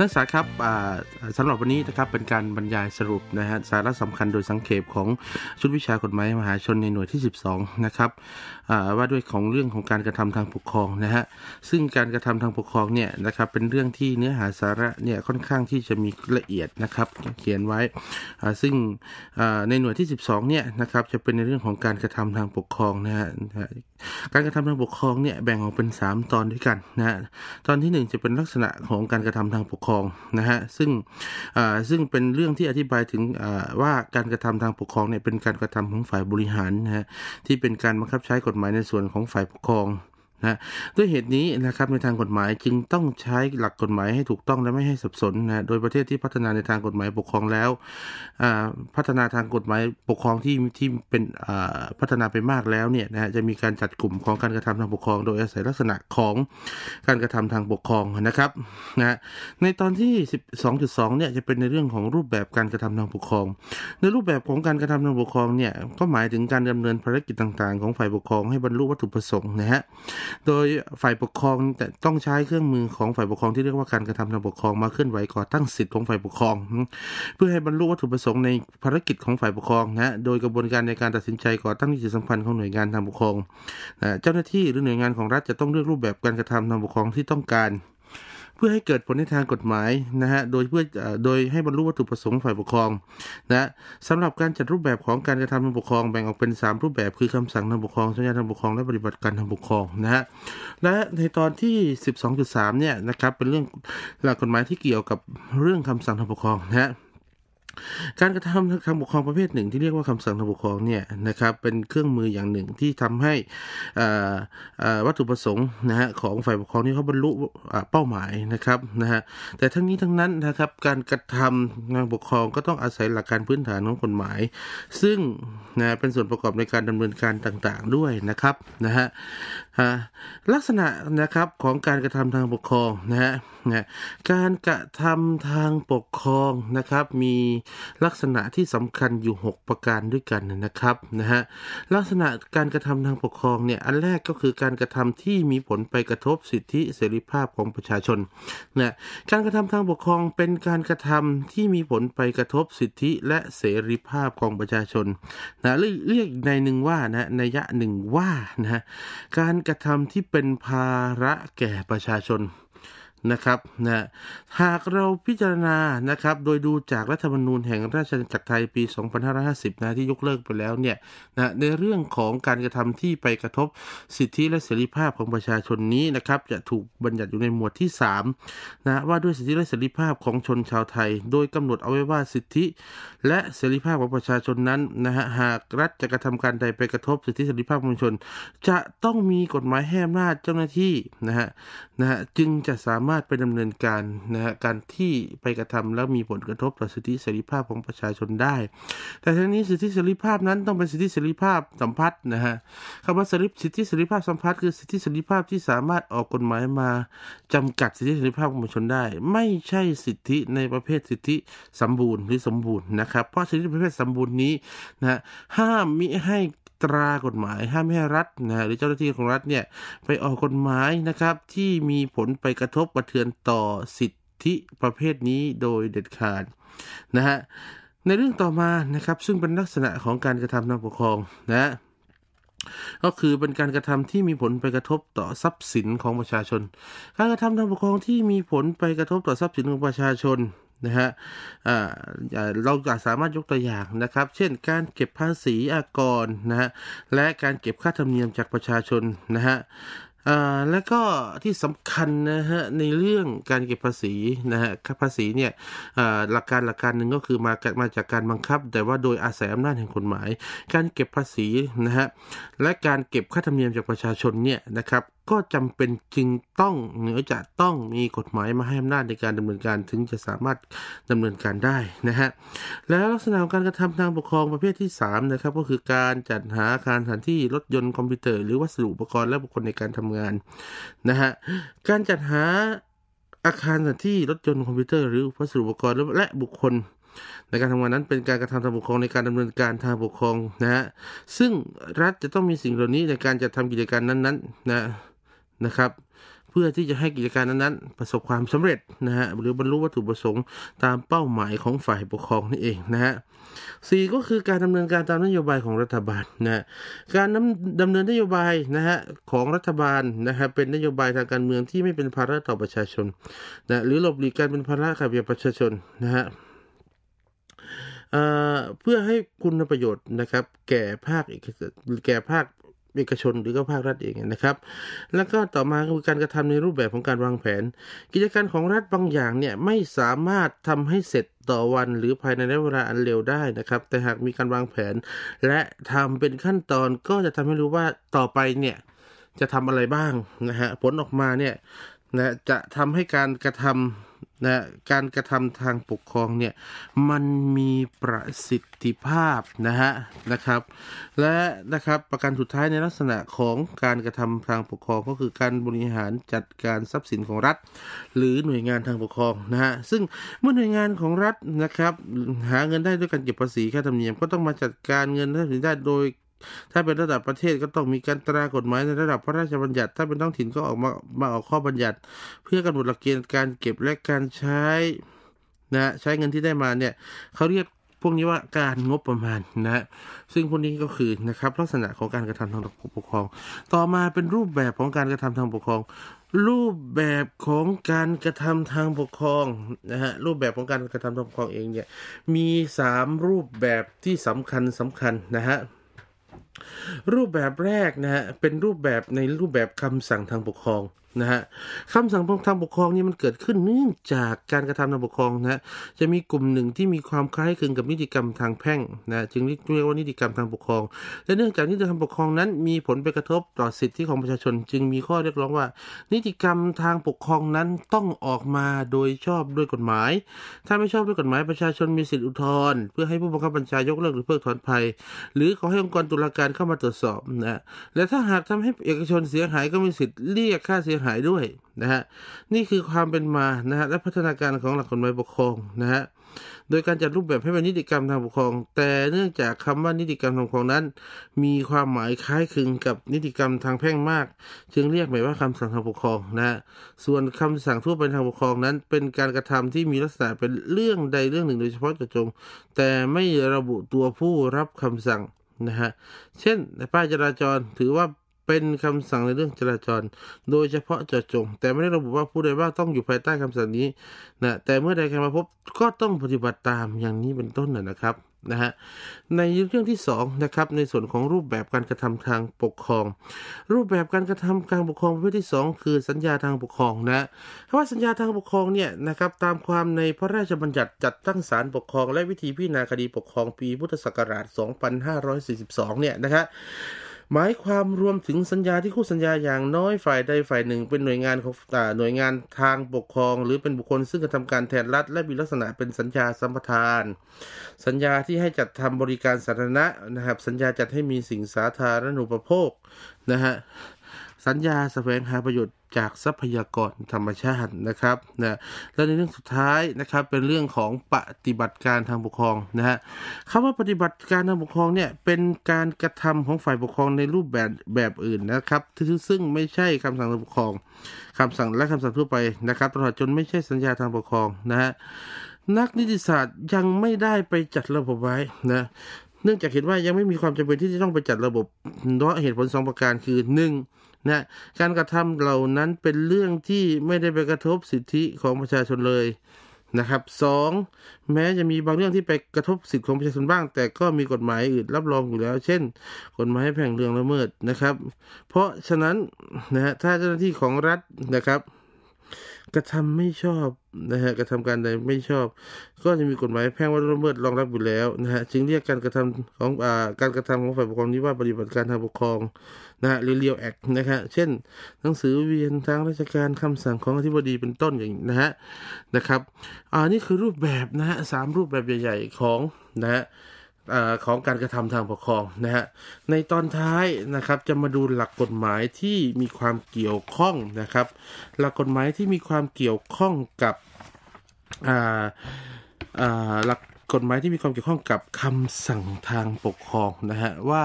นักศึกษาครับสำหรับวันนี้นะครับเป็นการบรรยายสรุปนะฮะสาระสำคัญโดยสังเขปของชุดวิชากฎหมายมหาชนในหน่วยที่ 12นะครับว่าด้วยของเรื่องของการกระทำทางปกครองนะฮะซึ่งการกระทำทางปกครองเนี่ยนะครับเป็นเรื่องที่เนื้อหาสาระเนี่ยค่อนข้างที่จะมีละเอียดนะครับเขียนไว้ซึ่งในหน่วยที่ 12เนี่ยนะครับจะเป็นในเรื่องของการกระทำทางปกครองนะฮะการกระทำทางปกครองเนี่ยแบ่งออกเป็น 3 ตอนด้วยกันนะฮะตอนที่ 1 จะเป็นลักษณะของการกระทำทางปกครองครองนะฮะซึ่งซึ่งเป็นเรื่องที่อธิบายถึงว่าการกระทำทางปกครองเนี่ยเป็นการกระทำของฝ่ายบริหารนะฮะที่เป็นการบังคับใช้กฎหมายในส่วนของฝ่ายปกครองนะด้วยเหตุนี้นะครับในทางกฎหมายจึงต้องใช้หลักกฎหมายให้ถูกต้องและไม่ให้สับสนนะ โดยประเทศที่พัฒนาในทางกฎหมายปกครองแล้วพัฒนาทางกฎหมายปกครองที่ที่เป็นพัฒนาไปมากแล้วเนี่ยนะจะมีการจัดกลุ่มของการกระทำทางปกครอง โดยอาศัยลักษณะของการกระทำทางปกครองนะครับนะในตอนที่ 12.2เนี่ยจะเป็นในเรื่องของรูปแบบการกระทำทางปกครอง ในรูปแบบของการกระทำทางปกครองเนี่ยก็หมายถึงการดำเนินภารกิจต่างๆของฝ่ายปกครองให้บรรลุวัตถุประสงค์นะฮะโดยฝ่ายปกครองต้องใช้เครื่องมือของฝ่ายปกครองที่เรียกว่าการกระทำทางปกครอง มาเคลื่อนไหวก่อตั้งสิทธิของฝ่ายปกครอง เพื่อให้บรรลุวัตถุประสงค์ในภารกิจของฝ่ายปกครองนะโดยกระบวนการในการตัดสินใจก่อตั้งนิติสัมพันธ์ของหน่วยงานทางปกครองเจ้าหน้าที่หรือหน่วยงานของรัฐจะต้องเลือกรูปแบบการกระทำทางปกครองที่ต้องการเพื่อให้เกิดผลในทางกฎหมายนะฮะ โดยเพื่อ โดยให้บรรลุวัตถุประสงค์ฝ่ายปกครองนะสำหรับการจัดรูปแบบของการกระทำทางปกครองแบ่งออกเป็น 3 รูปแบบคือคำสั่งทางปกครองสัญญาทางปกครองและปฏิบัติการทางปกครองนะฮะ และในตอนที่ 12.3เนี่ยนะครับเป็นเรื่องหลักกฎหมายที่เกี่ยวกับเรื่องคำสั่งทางปกครองนะฮะการกระทำทางปกครองประเภทหนึ่ง ที่เรียกว่าคำสั่งทางปกครองเนี่ยนะครับเป็นเครื่องมืออย่างหนึ่งที่ทำให้วัตถุประสงค์นะฮะของฝ่ายปกครองนี่เขาบรรลุเป้าหมายนะครับนะฮะแต่ทั้งนี้ทั้งนั้นนะครับการกระทำทางปกครองก็ต้องอาศัยหลักการพื้นฐานของกฎหมาย ซึ่งนะเป็นส่วนประกอบในการดำเนินการต่างๆด้วยนะครับนะฮะลักษณะนะครับของการกระทำทางปกครองนะฮะการกระทำทางปกครองนะครับมีลักษณะที่สำคัญอยู่ 6 ประการด้วยกันนะครับนะฮะลักษณะการกระทำทางปกครองเนี่ยอันแรกก็คือการกระทำที่มีผลไปกระทบสิทธิ เสรีภาพของประชาชนนะการกระทำทางปกครองเป็นการกระทำที่มีผลไปกระทบสิทธิและเสรีภาพของประชาชนนะเรียกในหนึ่งว่านะนัยะหนึ่งว่านะการกระทำที่เป็นภาระแก่ประชาชนนะครับนะหากเราพิจารณานะครับโดยดูจากรัฐธรรมนูญแห่งราชอาณาจักรไทยปี2550นะที่ยกเลิกไปแล้วเนี่ยนะในเรื่องของการกระทำที่ไปกระทบสิทธิและเสรีภาพของประชาชนนี้นะครับจะถูกบัญญัติอยู่ในหมวดที่3นะว่าด้วยสิทธิและเสรีภาพของชนชาวไทย โดยกำหนดเอาไว้ว่าสิทธิและเสรีภาพของประชาชนนั้นนะฮะหากรัฐจะกระทำการใดไปกระทบสิทธิเสรีภาพของชน จะต้องมีกฎหมายแห้มราชเจ้าหน้าที่นะฮะนะฮะจึงจะสามารถามารถไปดำเนินการนะฮะการที่ไปกระทำแล้วมีผลกระทบต่อสิทธิเสรีภาพของประชาชนได้ แต่ทั้งนี้สิทธิเสรีภาพนั้นต้องเป็นสิทธิเสรีภาพสัมพัทธ์นะฮะคำว่าสิทธิเสรีภาพสัมพัทธ์คือ สิทธิเสรีภาพที่สามารถออกกฎหมายมา จำกัดสิทธิเสรีภาพของประชาชนได้ ไม่ใช่สิทธิในประเภทสิทธิสมบูรณ์หรือสมบูรณ์นะครับ เพราะสิทธิประเภทสมบูรณ์นี้นะห้ามมิให้ตรากฎหมายห้ามให้รัฐนะหรือเจ้าหน้าที่ของรัฐเนี่ยไปออกกฎหมายนะครับที่มีผลไปกระทบกระเทือนต่อสิทธิประเภทนี้โดยเด็ดขาดนะฮะในเรื่องต่อมานะครับซึ่งเป็นลักษณะของการกระทำทางปกครองนะก็คือเป็นการกระทำที่มีผลไปกระทบต่อทรัพย์สินของประชาชนการกระทำทางปกครองที่มีผลไปกระทบต่อทรัพย์สินของประชาชนนะฮะเราจะสามารถยกตัวอย่างนะครับ เช่นการเก็บภาษีอากรนะฮะ และการเก็บค่าธรรมเนียมจากประชาชนนะฮะและก็ที่สำคัญนะฮะในเรื่องการเก็บภาษีนะฮะค่าภาษีเนี่ยหลักการหลักการหนึ่งก็คือมามาจากการบังคับแต่ว่าโดยอาศัยอำนาจแห่งกฎหมาย การเก็บภาษีนะฮะและการเก็บค่าธรรมเนียมจากประชาชนเนี่ยนะครับก็จำเป็นจึงต้องเหนือจะต้องมีกฎหมายมาให้อำนาจ ในการดำเนินการถึงจะสามารถดำเนินการได้นะฮะแล้วลักษณะการกระทำทางปกครองประเภทที่ 3 นะครับ ก็คือการจัดหาอาคารสถานที่รถยนต์คอมพิวเตอร์หรือวัสดุอุปกรณ์และบุคคลในการทำงานนะฮะการจัดหาอาคารสถานที่รถยนต์คอมพิวเตอร์หรือวัสดุอุปกรณ์และบุคคล ในการทำงานนั้น เป็นการกระทำทางปกครองในการดำเนินการทางปกครองนะฮะซึ่งรัฐจะต้องมีสิ่งเหล่านี้ในการจัดทำกิจการนั้น ๆ นะนะครับเพื่อที่จะให้กิจการนั้นๆประสบความสำเร็จนะฮะหรือบรรลุวัตถุประสงค์ ตามเป้าหมายของฝ่ายปกครองนี่เองนะฮะสก็คือการดำเนินการตามนโยบายของรัฐบาลนะการดำเนินนโยบายนะฮะของรัฐบาลนะฮะเป็นนโยบายทางการเมืองที่ไม่เป็นภาระต่อประชาชนนะหรือหลบหลีกการเป็นภาระกับประชาชนนะฮะเพื่อให้คุณประโยชน์นะครับแก่ภาคแก่ภาคเอกชนหรือก็ภาครัฐเองนะครับ แล้วก็ต่อมาคือการกระทำในรูปแบบของการวางแผน กิจการของรัฐบางอย่างเนี่ยไม่สามารถทำให้เสร็จต่อวันหรือภายในระยะเวลาอันเร็วได้นะครับ แต่หากมีการวางแผน และทำเป็นขั้นตอนก็จะทำให้รู้ว่าต่อไปเนี่ยจะทำอะไรบ้างนะฮะผลออกมาเนี่ยนะจะทำให้การกระทำนะการกระทำทางปกครองเนี่ยมันมีประสิทธิภาพนะฮะนะครับและนะครับประการสุดท้ายในลักษณะของการกระทำทางปกครองก็คือการบริหารจัดการทรัพย์สินของรัฐ หรือหน่วยงานทางปกครองนะฮะซึ่งเมื่อหน่วยงานของรัฐนะครับหาเงินได้ด้วยการเก็บภาษีค่าธรรมเนียมก็ต้องมาจัดการเงินทรัพย์สินได้โดยถ้าเป็นระดับประเทศก็ต้องมีการตรากฎหมายในระดับพระราชบัญญัติถ้าเป็นท้องถิ่นก็ออกมามาออกข้อบัญญัติ เพื่อกำหนดหลักเกณฑ์การเก็บและการใช้นะใช้เงินที่ได้มาเนี่ยเขาเรียกพวกนี้ว่าการงบประมาณนะ ซึ่งพวกนี้ก็คือนะครับ ลักษณะของการกระทำทางปกครอง ต่อมาเป็นรูปแบบของการกระทำทางปกครอง รูปแบบของการกระทำทางปกครองนะฮะรูปแบบของการกระทำทางปกครองเองเนี่ยมี 3 รูปแบบที่สำคัญสำคัญนะฮะรูปแบบแรกนะฮะเป็นรูปแบบในรูปแบบคำสั่งทางปกครองนะฮะคำสั่งทางปกครองนี่มันเกิดขึ้น เนื่องจากการกระทำทางปกครองนะจะมีกลุ่มหนึ่งที่มีความคล้ายคลึงกับนิติกรรมทางแพ่งนะจึงเรียกว่านิติกรรมทางปกครอง และเนื่องจากนิติกรรมปกครองนั้นมีผลไปกระทบต่อสิทธิของประชาชน จึงมีข้อเรียกร้องว่า นิติกรรมทางปกครองนั้นต้องออกมาโดยชอบด้วยกฎหมาย ถ้าไม่ชอบด้วยกฎหมายประชาชนมีสิทธิอุทธรณ์เพื่อให้ผู้บังคับบัญชายกเลิกหรือเพิกถอนภัยหรือขอให้องค์กรตุลาการเข้ามาตรวจสอบนะและถ้าหากทำให้เอกชนเสียหายก็มีสิทธิเรียกค่าเสียหายายด้วยนะฮะนี่คือความเป็นมานะฮะและพัฒนาการของหลักกฎหมายปกครองนะฮะโดยการจัดรูปแบบให้เป็นนิติกรรมทางปกครอง แต่เนื่องจากคำว่านิติกรรมทางปกครองนั้น มีความหมายคล้ายคลึงกับนิติกรรมทางแพ่งมากจึงเรียกใหม่ว่าคำสั่งทางปกครองนะฮะส่วนคำสั่งทั่วไปทางปกครองนั้น เป็นการกระทำที่มีลักษณะเป็นเรื่องใดเรื่องหนึ่งโดยเฉพาะเจาะจง แต่ไม่ระบุตัวผู้รับคำสั่งนะฮะเช่นป้ายจราจรถือว่าเป็นคำสั่งในเรื่องจราจร โดยเฉพาะเจาะจง แต่ไม่ได้ระบุว่าผู้ใดบ้างต้องอยู่ภายใต้คำสั่งนี้นะ แต่เมื่อใดใครมาพบก็ต้องปฏิบัติตามอย่างนี้เป็นต้นนะครับนะฮะ ในเรื่องที่2นะครับในส่วนของรูปแบบการกระทำทางปกครอง รูปแบบการกระทำการปกครองประเภทที่ 2 คือสัญญาทางปกครองนะคำว่าสัญญาทางปกครองเนี่ยนะครับตามความในพระราชบัญญัติจัดตั้งศาลปกครองและวิธีพิจารณาคดีปกครอง ปีพุทธศักราช 2542 เนี่ยนะครับหมายความรวมถึงสัญญาที่คู่สัญญาอย่างน้อย ฝ่ายใดฝ่ายหนึ่งเป็นหน่วยงานของหน่วยงานทางปกครอง หรือเป็นบุคคลซึ่งกระทำการแทนรัฐและมีลักษณะเป็นสัญญาสัมปทาน สัญญาที่ให้จัดทำบริการสาธารณะนะครับ สัญญาจัดให้มีสิ่งสาธารณูปโภคนะฮะสัญญาสแสวงหาประโยชน์จากทรัพยากรธรรมชาตินะครับนะ และในเรื่องสุดท้ายนะครับเป็นเรื่องของปฏิบัติการทางปกครองนะฮะคำว่าปฏิบัติการทางปกครองเนี่ยเป็นการกระทำของฝ่ายปกครองในรูปแบบแบบอื่น นะครับซึ่งไม่ใช่คำสั่งทางปกครอง คำสั่งและคำสั่งทั่วไปนะครับตลอดจนไม่ใช่สัญญาทางปกครองนะฮะนักนิติศาสตร์ยังไม่ได้ไปจัดระบบไว้นะเนื่องจากเห็นว่ายังไม่มีความจำเป็นที่จะต้องไปจัดระบบเพราะเหตุผล 2 ประการคือ1นะการกระทำเหล่านั้นเป็นเรื่องที่ไม่ได้ไปกระทบสิทธิของประชาชนเลยนะครับสองแม้จะมีบางเรื่องที่ไปกระทบสิทธิของประชาชนบ้าง แต่ก็มีกฎหมายอื่นรับรองอยู่แล้ว เช่น กฎหมายแผงเรื่องละเมิดนะครับ เพราะฉะนั้นนะฮะถ้าเจ้าหน้าที่ของรัฐนะครับ กระทำไม่ชอบนะฮะกระทำการใดไม่ชอบก็จะมีกฎหมายแพ่งว่าละเมิดรองรับอยู่แล้วนะฮะจึงเรียกการกระทำของอ่าการกระทำของฝ่ายปกครองนี้ว่าปฏิบัติการทางปกครองนะฮะเรียวแอคนะฮะเช่น หนังสือเวียนทางราชการคำสั่งของอธิบดีเป็นต้นอย่างนะฮะนะครับอ่านี่คือรูปแบบนะฮะสามรูปแบบใหญ่ ๆของนะฮะของการกระทำทางปกครองนะฮะในตอนท้ายนะครับจะมาดูหลักกฎหมายที่มีความเกี่ยวข้องนะครับหลักกฎหมายที่มีความเกี่ยวข้องกับหลักกฎหมายที่มีความเกี่ยวข้องกับคำสั่งทางปกครองนะฮะว่า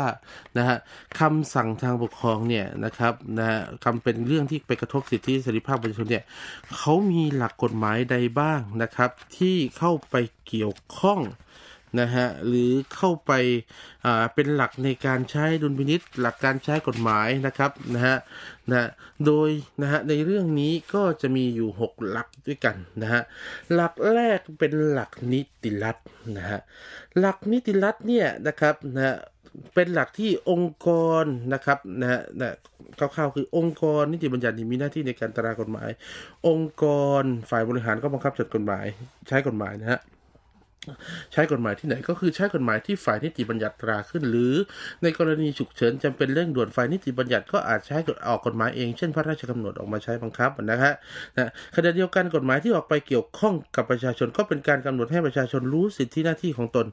นะฮะคำสั่งทางปกครองเนี่ยนะครับนะฮะคำเป็นเรื่องที่ไปกระทบสิทธิเสรีภาพประชาชนเนี่ยเขามีหลักกฎหมายใดบ้างนะครับ ที่เข้าไปเกี่ยวข้องนะฮะหรือเข้าไปเป็นหลักในการใช้ดุลพินิษหลักการใช้กฎหมายนะครับนะฮะนะโดยนะฮะในเรื่องนี้ก็จะมีอยู่6หลักด้วยกันนะฮะหลักแรกเป็นหลักนิติรัฐนะฮะหลักนิติรัฐเนี่ยนะครับนะเป็นหลักที่องค์กรนะครับนะฮะคร่าวๆคือองค์กรนิติบัญญัติมีหน้าที่ในการตรากฎหมาย องค์กรฝ่ายบริหารก็บังคับจัดกฎหมายใช้กฎหมายนะฮะใช้กฎหมายที่ไหนก็คือใช้กฎหมายที่ฝ่ายนิติบัญญัติตราขึ้น หรือ ในกรณีฉุกเฉินจำเป็นเรื่องด่วนฝ่ายนิติบัญญัติ ก็อาจใช้ออกกฎหมายเอง เช่นพระราชกำหนดออกมาใช้บังคับนะฮะนะขณะเดียวกันกฎหมายที่ออกไปเกี่ยวข้องกับประชาชนก็เป็นการกำหนดให้ประชาชนรู้สิทธิหน้าที่ของตน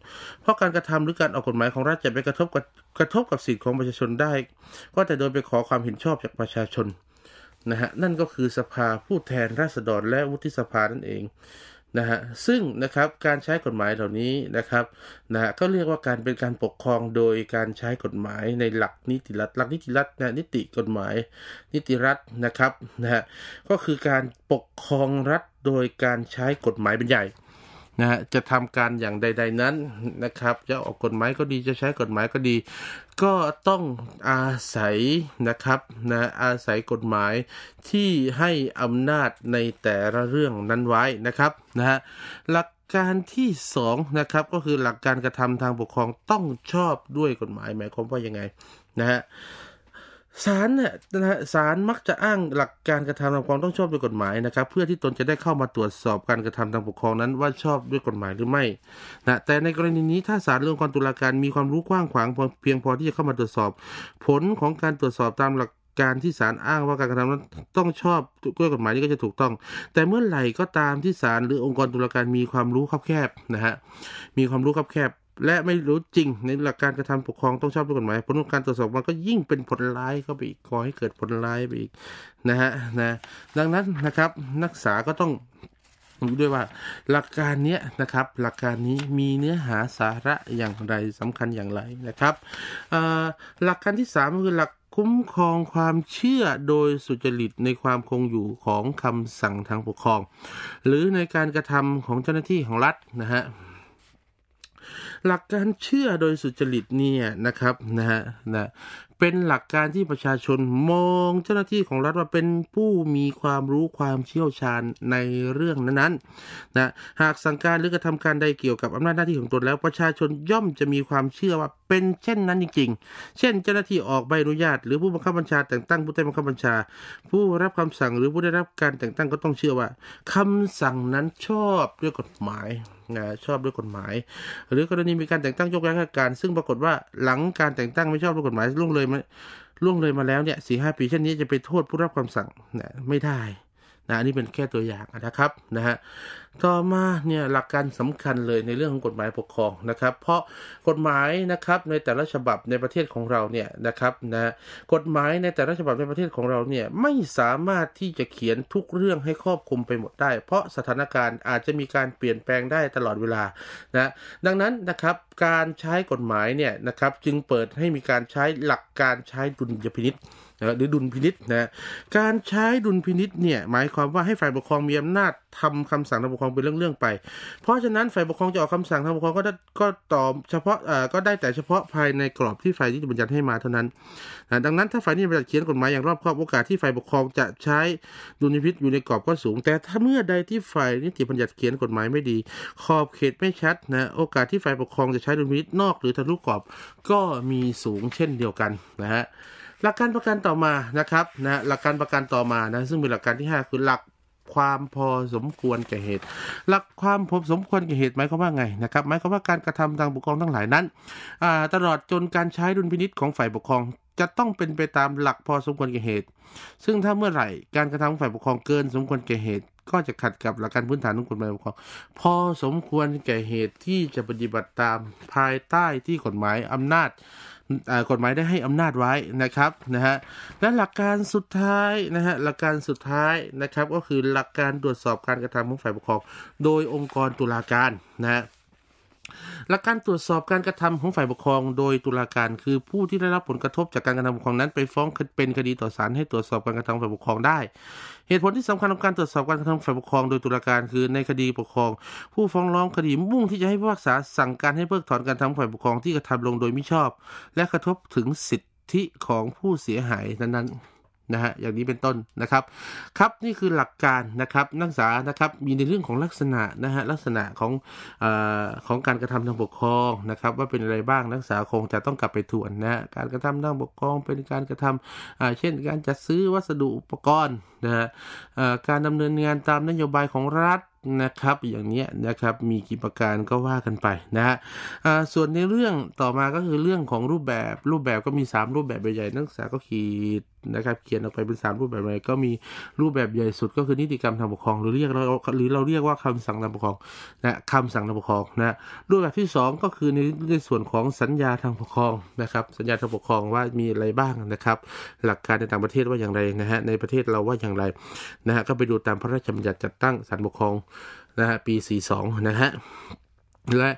เพราะการกระทำหรือการออกกฎหมายของรัฐจะไปกระทบกับกระทบกับสิทธิของประชาชนได้ ก็แต่โดยไปขอความเห็นชอบจากประชาชนนะฮะนั่นก็คือสภาผู้แทนราษฎรและวุฒิสภานั่นเองนะฮะซึ่งนะครับการใช้กฎหมายเหล่านี้นะครับนะฮะก็เรียกว่าการเป็นการปกครองโดยการใช้กฎหมายในหลักนิติรัฐหลักนิติรัฐนะนิติกฎหมาย นิติรัฐนะครับนะฮะก็คือการปกครองรัฐโดยการใช้กฎหมายเป็นใหญ่นะฮะจะทำการอย่างใดๆนั้นนะครับ จะออกกฎหมายก็ดีจะใช้กฎหมายก็ดี ก็ต้องอาศัยนะครับนะ อาศัยกฎหมายที่ให้อำนาจในแต่ละเรื่องนั้นไว้นะครับ นะฮะหลักการที่2นะครับ ก็คือหลักการกระทำทางปกครองต้องชอบด้วยกฎหมายหมายความว่ายังไงนะฮะศาลเนี่ยนะฮะศาลมักจะอ้างหลักการกระทำตามความต้องชอบด้วยกฎหมายนะครับ เพื่อที่ตนจะได้เข้ามาตรวจสอบการกระทำตทางปกครองนั้นว่าชอบด้วยกฎหมายหรือไม่นะแต่ในกรณีนี้ถ้าศาลเรื่องความตุลาการมีความรู้กว้างขวางเพียงพอที่จะเข้ามาตรวจสอบ ผลของการตรวจสอบตามหลักการที่ศาลอ้างว่าการกระทำนั้นต้องชอบด้วยกฎหมายนี้ก็จะถูกต้อง แต่เมื่อไหร่ก็ตามที่ศาลหรือองค์กรตุลาการมีความรู้คับแคบนะฮะมีความรู้คับแคบและไม่รู้จริงในหลักการกระทำปกครองต้องชอบด้วยกฎหมายผลของการตรวจสอบมันก็ยิ่งเป็นผลร้ายเข้าไปอีกก่อให้เกิดผลร้ายไปอีกนะฮะนะดังนั้นนะครับนักศึกษาก็ต้องรู้ด้วยว่า หลักการนี้นะครับหลักการนี้มีเนื้อหาสาระอย่างไรสำคัญอย่างไรนะครับหลักการที่ 3 คือหลักคุ้มครองความเชื่อโดยสุจริตในความคงอยู่ของคำสั่งทางปกครอง หรือในการกระทำของเจ้าหน้าที่ของรัฐนะฮะหลักการเชื่อโดยสุจริตเนี่ยนะครับนะฮะนะเป็นหลักการที่ประชาชนมองเจ้าหน้าที่ของรัฐว่าเป็นผู้มีความรู้ความเชี่ยวชาญในเรื่องนั้นๆนะหากสั่งการหรือกระทำการใดเกี่ยวกับอำนาจหน้าที่ของตนแล้วประชาชนย่อมจะมีความเชื่อว่า เป็นเช่นนั้นจริงๆ เช่นเจ้าหน้าที่ออกใบอนุญาตหรือผู้บังคับบัญชาแต่งตั้งผู้ใต้บังคับบัญชาผู้รับคำสั่งหรือผู้ได้รับการแต่งตั้งก็ต้องเชื่อว่า คำสั่งนั้นชอบด้วยกฎหมายนะชอบด้วยกฎหมาย หรือกรณีมีการแต่งตั้งยกย้ายข้าราชการ ซึ่งปรากฏว่าหลังการแต่งตั้งไม่ชอบด้วยกฎหมายล่วงเลยมาล่วงเลยมาแล้วเนี่ยสี่ห้าปีเช่นนี้จะไปโทษผู้รับคำสั่งนะไม่ได้นะนี่เป็นแค่ตัวอย่างนะครับนะฮะต่อมาเนี่ยหลักการสำคัญเลยในเรื่องของกฎหมายปกครองนะครับ เพราะกฎหมายนะครับในแต่ละฉบับในประเทศของเราเนี่ยนะครับนะกฎหมายในแต่ละฉบับในประเทศของเราเนี่ยไม่สามารถที่จะเขียนทุกเรื่องให้ครอบคลุมไปหมดได้ เพราะสถานการณ์อาจจะมีการเปลี่ยนแปลงได้ตลอดเวลานะดังนั้นนะครับการใช้กฎหมายเนี่ยนะครับจึงเปิดให้มีการใช้หลักการใช้ดุลยพินิษฐ์นะหรือดุลพินิษนะ การใช้ดุลพินิษเนี่ยหมายความว่าให้ฝ่ายปกครองมีอำนาจทำคำสั่งทางปกครองเป็นเรื่องๆไป เพราะฉะนั้นฝ่ายปกครองจะออกคำสั่งทางปกครองก็ได้ก็ตอบเฉพาะอ่อก็ได้แต่เฉพาะภายในกรอบที่ฝ่ายนิติบัญญัติให้มาเท่านั้นนะดังนั้นถ้าฝ่ายนิติบัญญัติเขียนกฎหมายอย่างรอบครอบโอกาสที่ฝ่ายปกครองจะใช้ดุลพินิษอยู่ในกรอบก็สูง แต่ถ้าเมื่อใดที่ฝ่ายนิติบัญญัติเขียนกฎหมายไม่ดีขอบเขตไม่ชัดนะโอกาสที่ฝ่ายปกครองจะใช้ดุลพินิษนอก หรือทะลุกรอบก็มีสูงเช่นเดียวกันนะฮะหลักการประกันต่อมานะครับนะหลักการประกันต่อมานะ ซึ่งเป็นหลักการที่5คือหลักความพอสมควรแก่เหตุ หลักความพอสมควรแก่เหตุหมายความว่าไงนะครับหมายความว่าการกระทำทางปกครองทั้งหลายนั้นตลอดจนการใช้ดุลพินิษของฝ่ายปกครองจะต้องเป็นไปตามหลักพอสมควรแก่เหตุ ซึ่งถ้าเมื่อไหร่ การกระทำฝ่ายปกครองเกิน สมควรแก่เหตุ ก็จะขัดกับหลักการพื้นฐานของกฎหมายปกครองพอสมควรแก่เหตุที่จะปฏิบัติตามภายใต้ที่กฎหมายอำนาจกฎหมายได้ให้อำนาจไว้นะครับนะฮะและหลักการสุดท้ายนะฮะหลักการสุดท้ายนะครับ ก็คือหลักการตรวจสอบการกระทำของฝ่ายปกครอง โดยองค์กรตุลาการนะฮะหลักการตรวจสอบการกระทำของฝ่ายปกครองโดยตุลาการคือผู้ที่ได้รับผลกระทบจากการกระทำของนั้น ไปฟ้องเป็นคดีต่อศาลให้ตรวจสอบการกระทำฝ่ายปกครองได้ เหตุผลที่สำคัญของการตรวจสอบการกระทำฝ่ายปกครองโดยตุลาการคือในคดีปกครอง ผู้ฟ้องร้องคดีมุ่งที่จะให้ผู้พิพากษาสั่งการให้เพิกถอนการทำฝ่ายปกครองที่กระทำลงโดยมิชอบ และกระทบถึงสิทธิของผู้เสียหายนั้นๆนะฮะอย่างนี้เป็นต้นนะครับ ครับนี่คือหลักการนะครับนักศึกษานะครับมีในเรื่องของลักษณะนะฮะลักษณะของอของการกระทำทางปกครองนะครับว่าเป็นอะไรบ้างนักศึกษาคงจะต้องกลับไปทวนนะฮะการกระทำทางปกครอง เป็นการกระทำเช่น การจัดซื้อวัสดุอุปกรณ์นะฮะการดำเนินงานตามนโยบายของรัฐนะครับอย่างนี้นะครับมีกี่ประการก็ว่ากันไปนะฮะส่วนในเรื่องต่อมาก็คือเรื่องของรูปแบบรูปแบบก็มี 3 รูปแบบใหญ่ๆนักศึกษาก็ขีดนะครับเขียนออกไปเป็นสามรูปแบบอะไรก็มีรูปแบบใหญ่สุดก็คือนิติกรรมทางปกครอง หรือเรียกเราหรือเราเรียกว่าคำสั่งทางปกครองนะคำสั่งทางปกครองนะรูปแบบที่2ก็คือในในส่วนของสัญญาทางปกครองนะครับสัญญาทางปกครองว่ามีอะไรบ้างนะครับหลักการในต่างประเทศว่าอย่างไรนะฮะในประเทศเราว่าอย่างไรนะฮะก็ไปดูตามพระราชบัญญัติจัดตั้งสารปกครองนะฮะปี 42นะฮะและ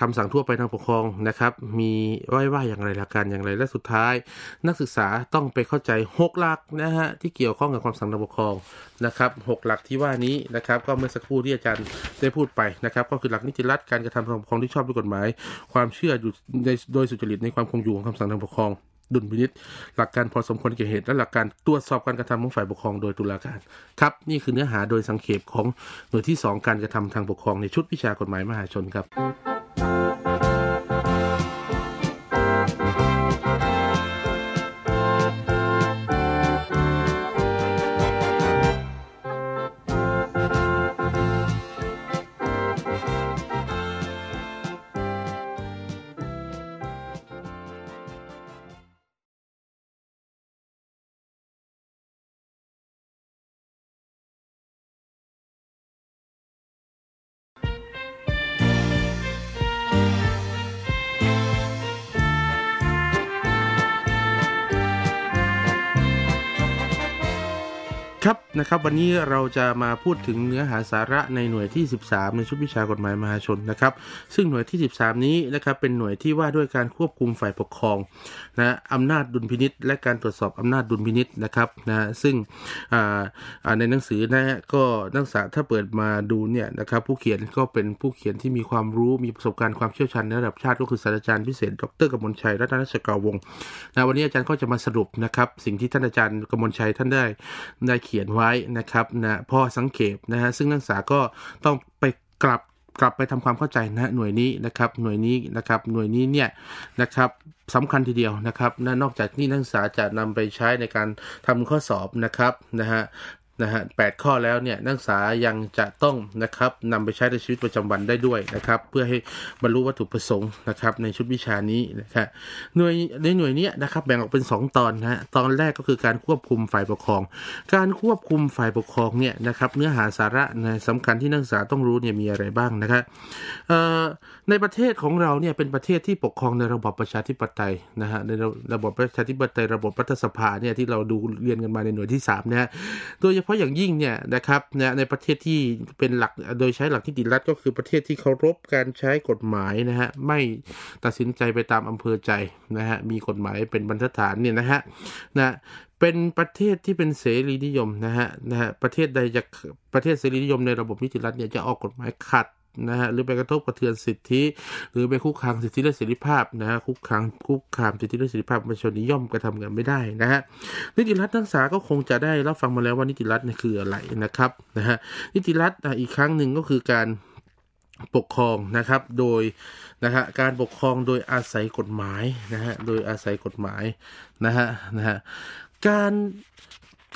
คำสั่งทั่วไปทางปกครองนะครับมีว่าว่าอย่างไรหลักการอย่างไรและสุดท้าย นักศึกษาต้องไปเข้าใจ6 หลักนะฮะที่เกี่ยวข้องกับความสั่งทางปกครองนะครับหหลักที่ว่านี้นะครับก็เมื่อสักครู่ที่อาจารย์ได้พูดไปนะครับก็คือหลักนิติรัฐการกระทำทางปกครองที่ชอบด้วยกฎหมาย ความเชื่ออยู่โดยสุจริตในความคงอยู่ของคำสั่งทางปกครองดุลพินิษหลักการพอสมควรแก่เหตุและหลักการตรวจสอบการกระทำของฝ่ายปกครองโดยตุลาการ ครับนี่คือเนื้อหาโดยสังเขปของ หน่วยที่ 2 การกระทำทางปกครองในชุดวิชากฎหมายมหาชนครับครับนะครับวันนี้เราจะมาพูดถึงเนื้อหาสาระในหน่วยที่ 13 ในชุดวิชากฎหมายมหาชนนะครับซึ่งหน่วยที่ 13 นี้นะครับเป็นหน่วยที่ว่าด้วยการควบคุมฝ่ายปกครองนะอำนาจดุลพินิษและการตรวจสอบอำนาจดุลพินิษนะครับนะซึ่งในหนังสือนะก็นักศึกษาถ้าเปิดมาดูเนี่ยนะครับผู้เขียนก็เป็นผู้เขียนที่มีความรู้มีประสบการณ์ความเชี่ยวชาญในระดับชาติก็คือศาสตราจารย์พิเศษดรกมลชัยรัตนชกาวงศ์นะวันนี้อาจารย์ก็จะมาสรุปนะครับสิ่งที่ท่านอาจารย์กมลชัยท่านได้ได้เขียนียนไว้นะครับนะพ่อสังเขปนะฮะซึ่งนักศึกษาก็ต้องไปกลับกลับไปทำความเข้าใจนะหน่วยนี้นะครับ หน่วยนี้นะครับหน่วยนี้เนี่ยนะครับสำคัญทีเดียวนะครับนะนอกจากนี้นักศึกษาจะนำไปใช้ในการ ทำข้อสอบนะครับนะฮะนะฮะแข้อแล้วเนี่ย นักศึกษายังจะต้องนะครับนำไปใช้ในชีวิตประจำวันได้ด้วยนะครับ เพื่อให้บรรลุวัตถุประสงค์นะครับในชุดวิชานี้นะครับหน่วย ในหน่วยนี้นะครับแบ่งออกเป็น 2 ตอนนะฮะ ตอนแรกก็คือการควบคุมฝ่ายปกครอง การควบคุมฝ่ายปกครองเนี่ยนะครับ เนื้อหาสาระนะสำคัญที่นักศึกษาต้องรู้เนี่ยมีอะไรบ้างนะครับเอ่อในประเทศของเราเนี่ย เป็นประเทศที่ปกครองในระบอบประชาธิปไตยนะฮะในระบอบประชาธิปไตย ระบบรัฐสภาเนี่ยที่เราดูเรียนกันมาในหน่วยที่3นะฮะโดยเฉพาะอย่างยิ่งเนี่ยนะครับนะในประเทศที่เป็นหลักโดยใช้หลักที่ดิรัฐก็คือประเทศที่เคารพการใช้กฎหมายนะฮะไม่ตัดสินใจไปตามอำเภอใจนะฮะมีกฎหมายเป็นบรรทัดฐานเนี่ยนะฮะนะเป็นประเทศที่เป็นเสรีนิยมนะฮะนะฮะประเทศใดจะประเทศเสรีนิยมในระบบนิติรัฐเนี่ยจะออกกฎหมายขัดนะฮะหรือไปกระทบกระเทือนสิทธิ หรือไปคุกคามสิทธิและเสรีภาพนะฮะคุกคามคุกคามสิทธิและเสรีภาพประชาชนนี้ย่อมกระทำกันไม่ได้นะฮะนิติรัฐทั้งสาก็คงจะได้รับฟังมาแล้วว่านิติรัฐนี่คืออะไรนะครับนะฮะนิติรัฐอีกครั้งหนึ่งก็คือการปกครองนะครับโดยนะฮะการปกครองโดยอาศัยกฎหมายนะฮะโดยอาศัยกฎหมายนะฮะนะฮะการ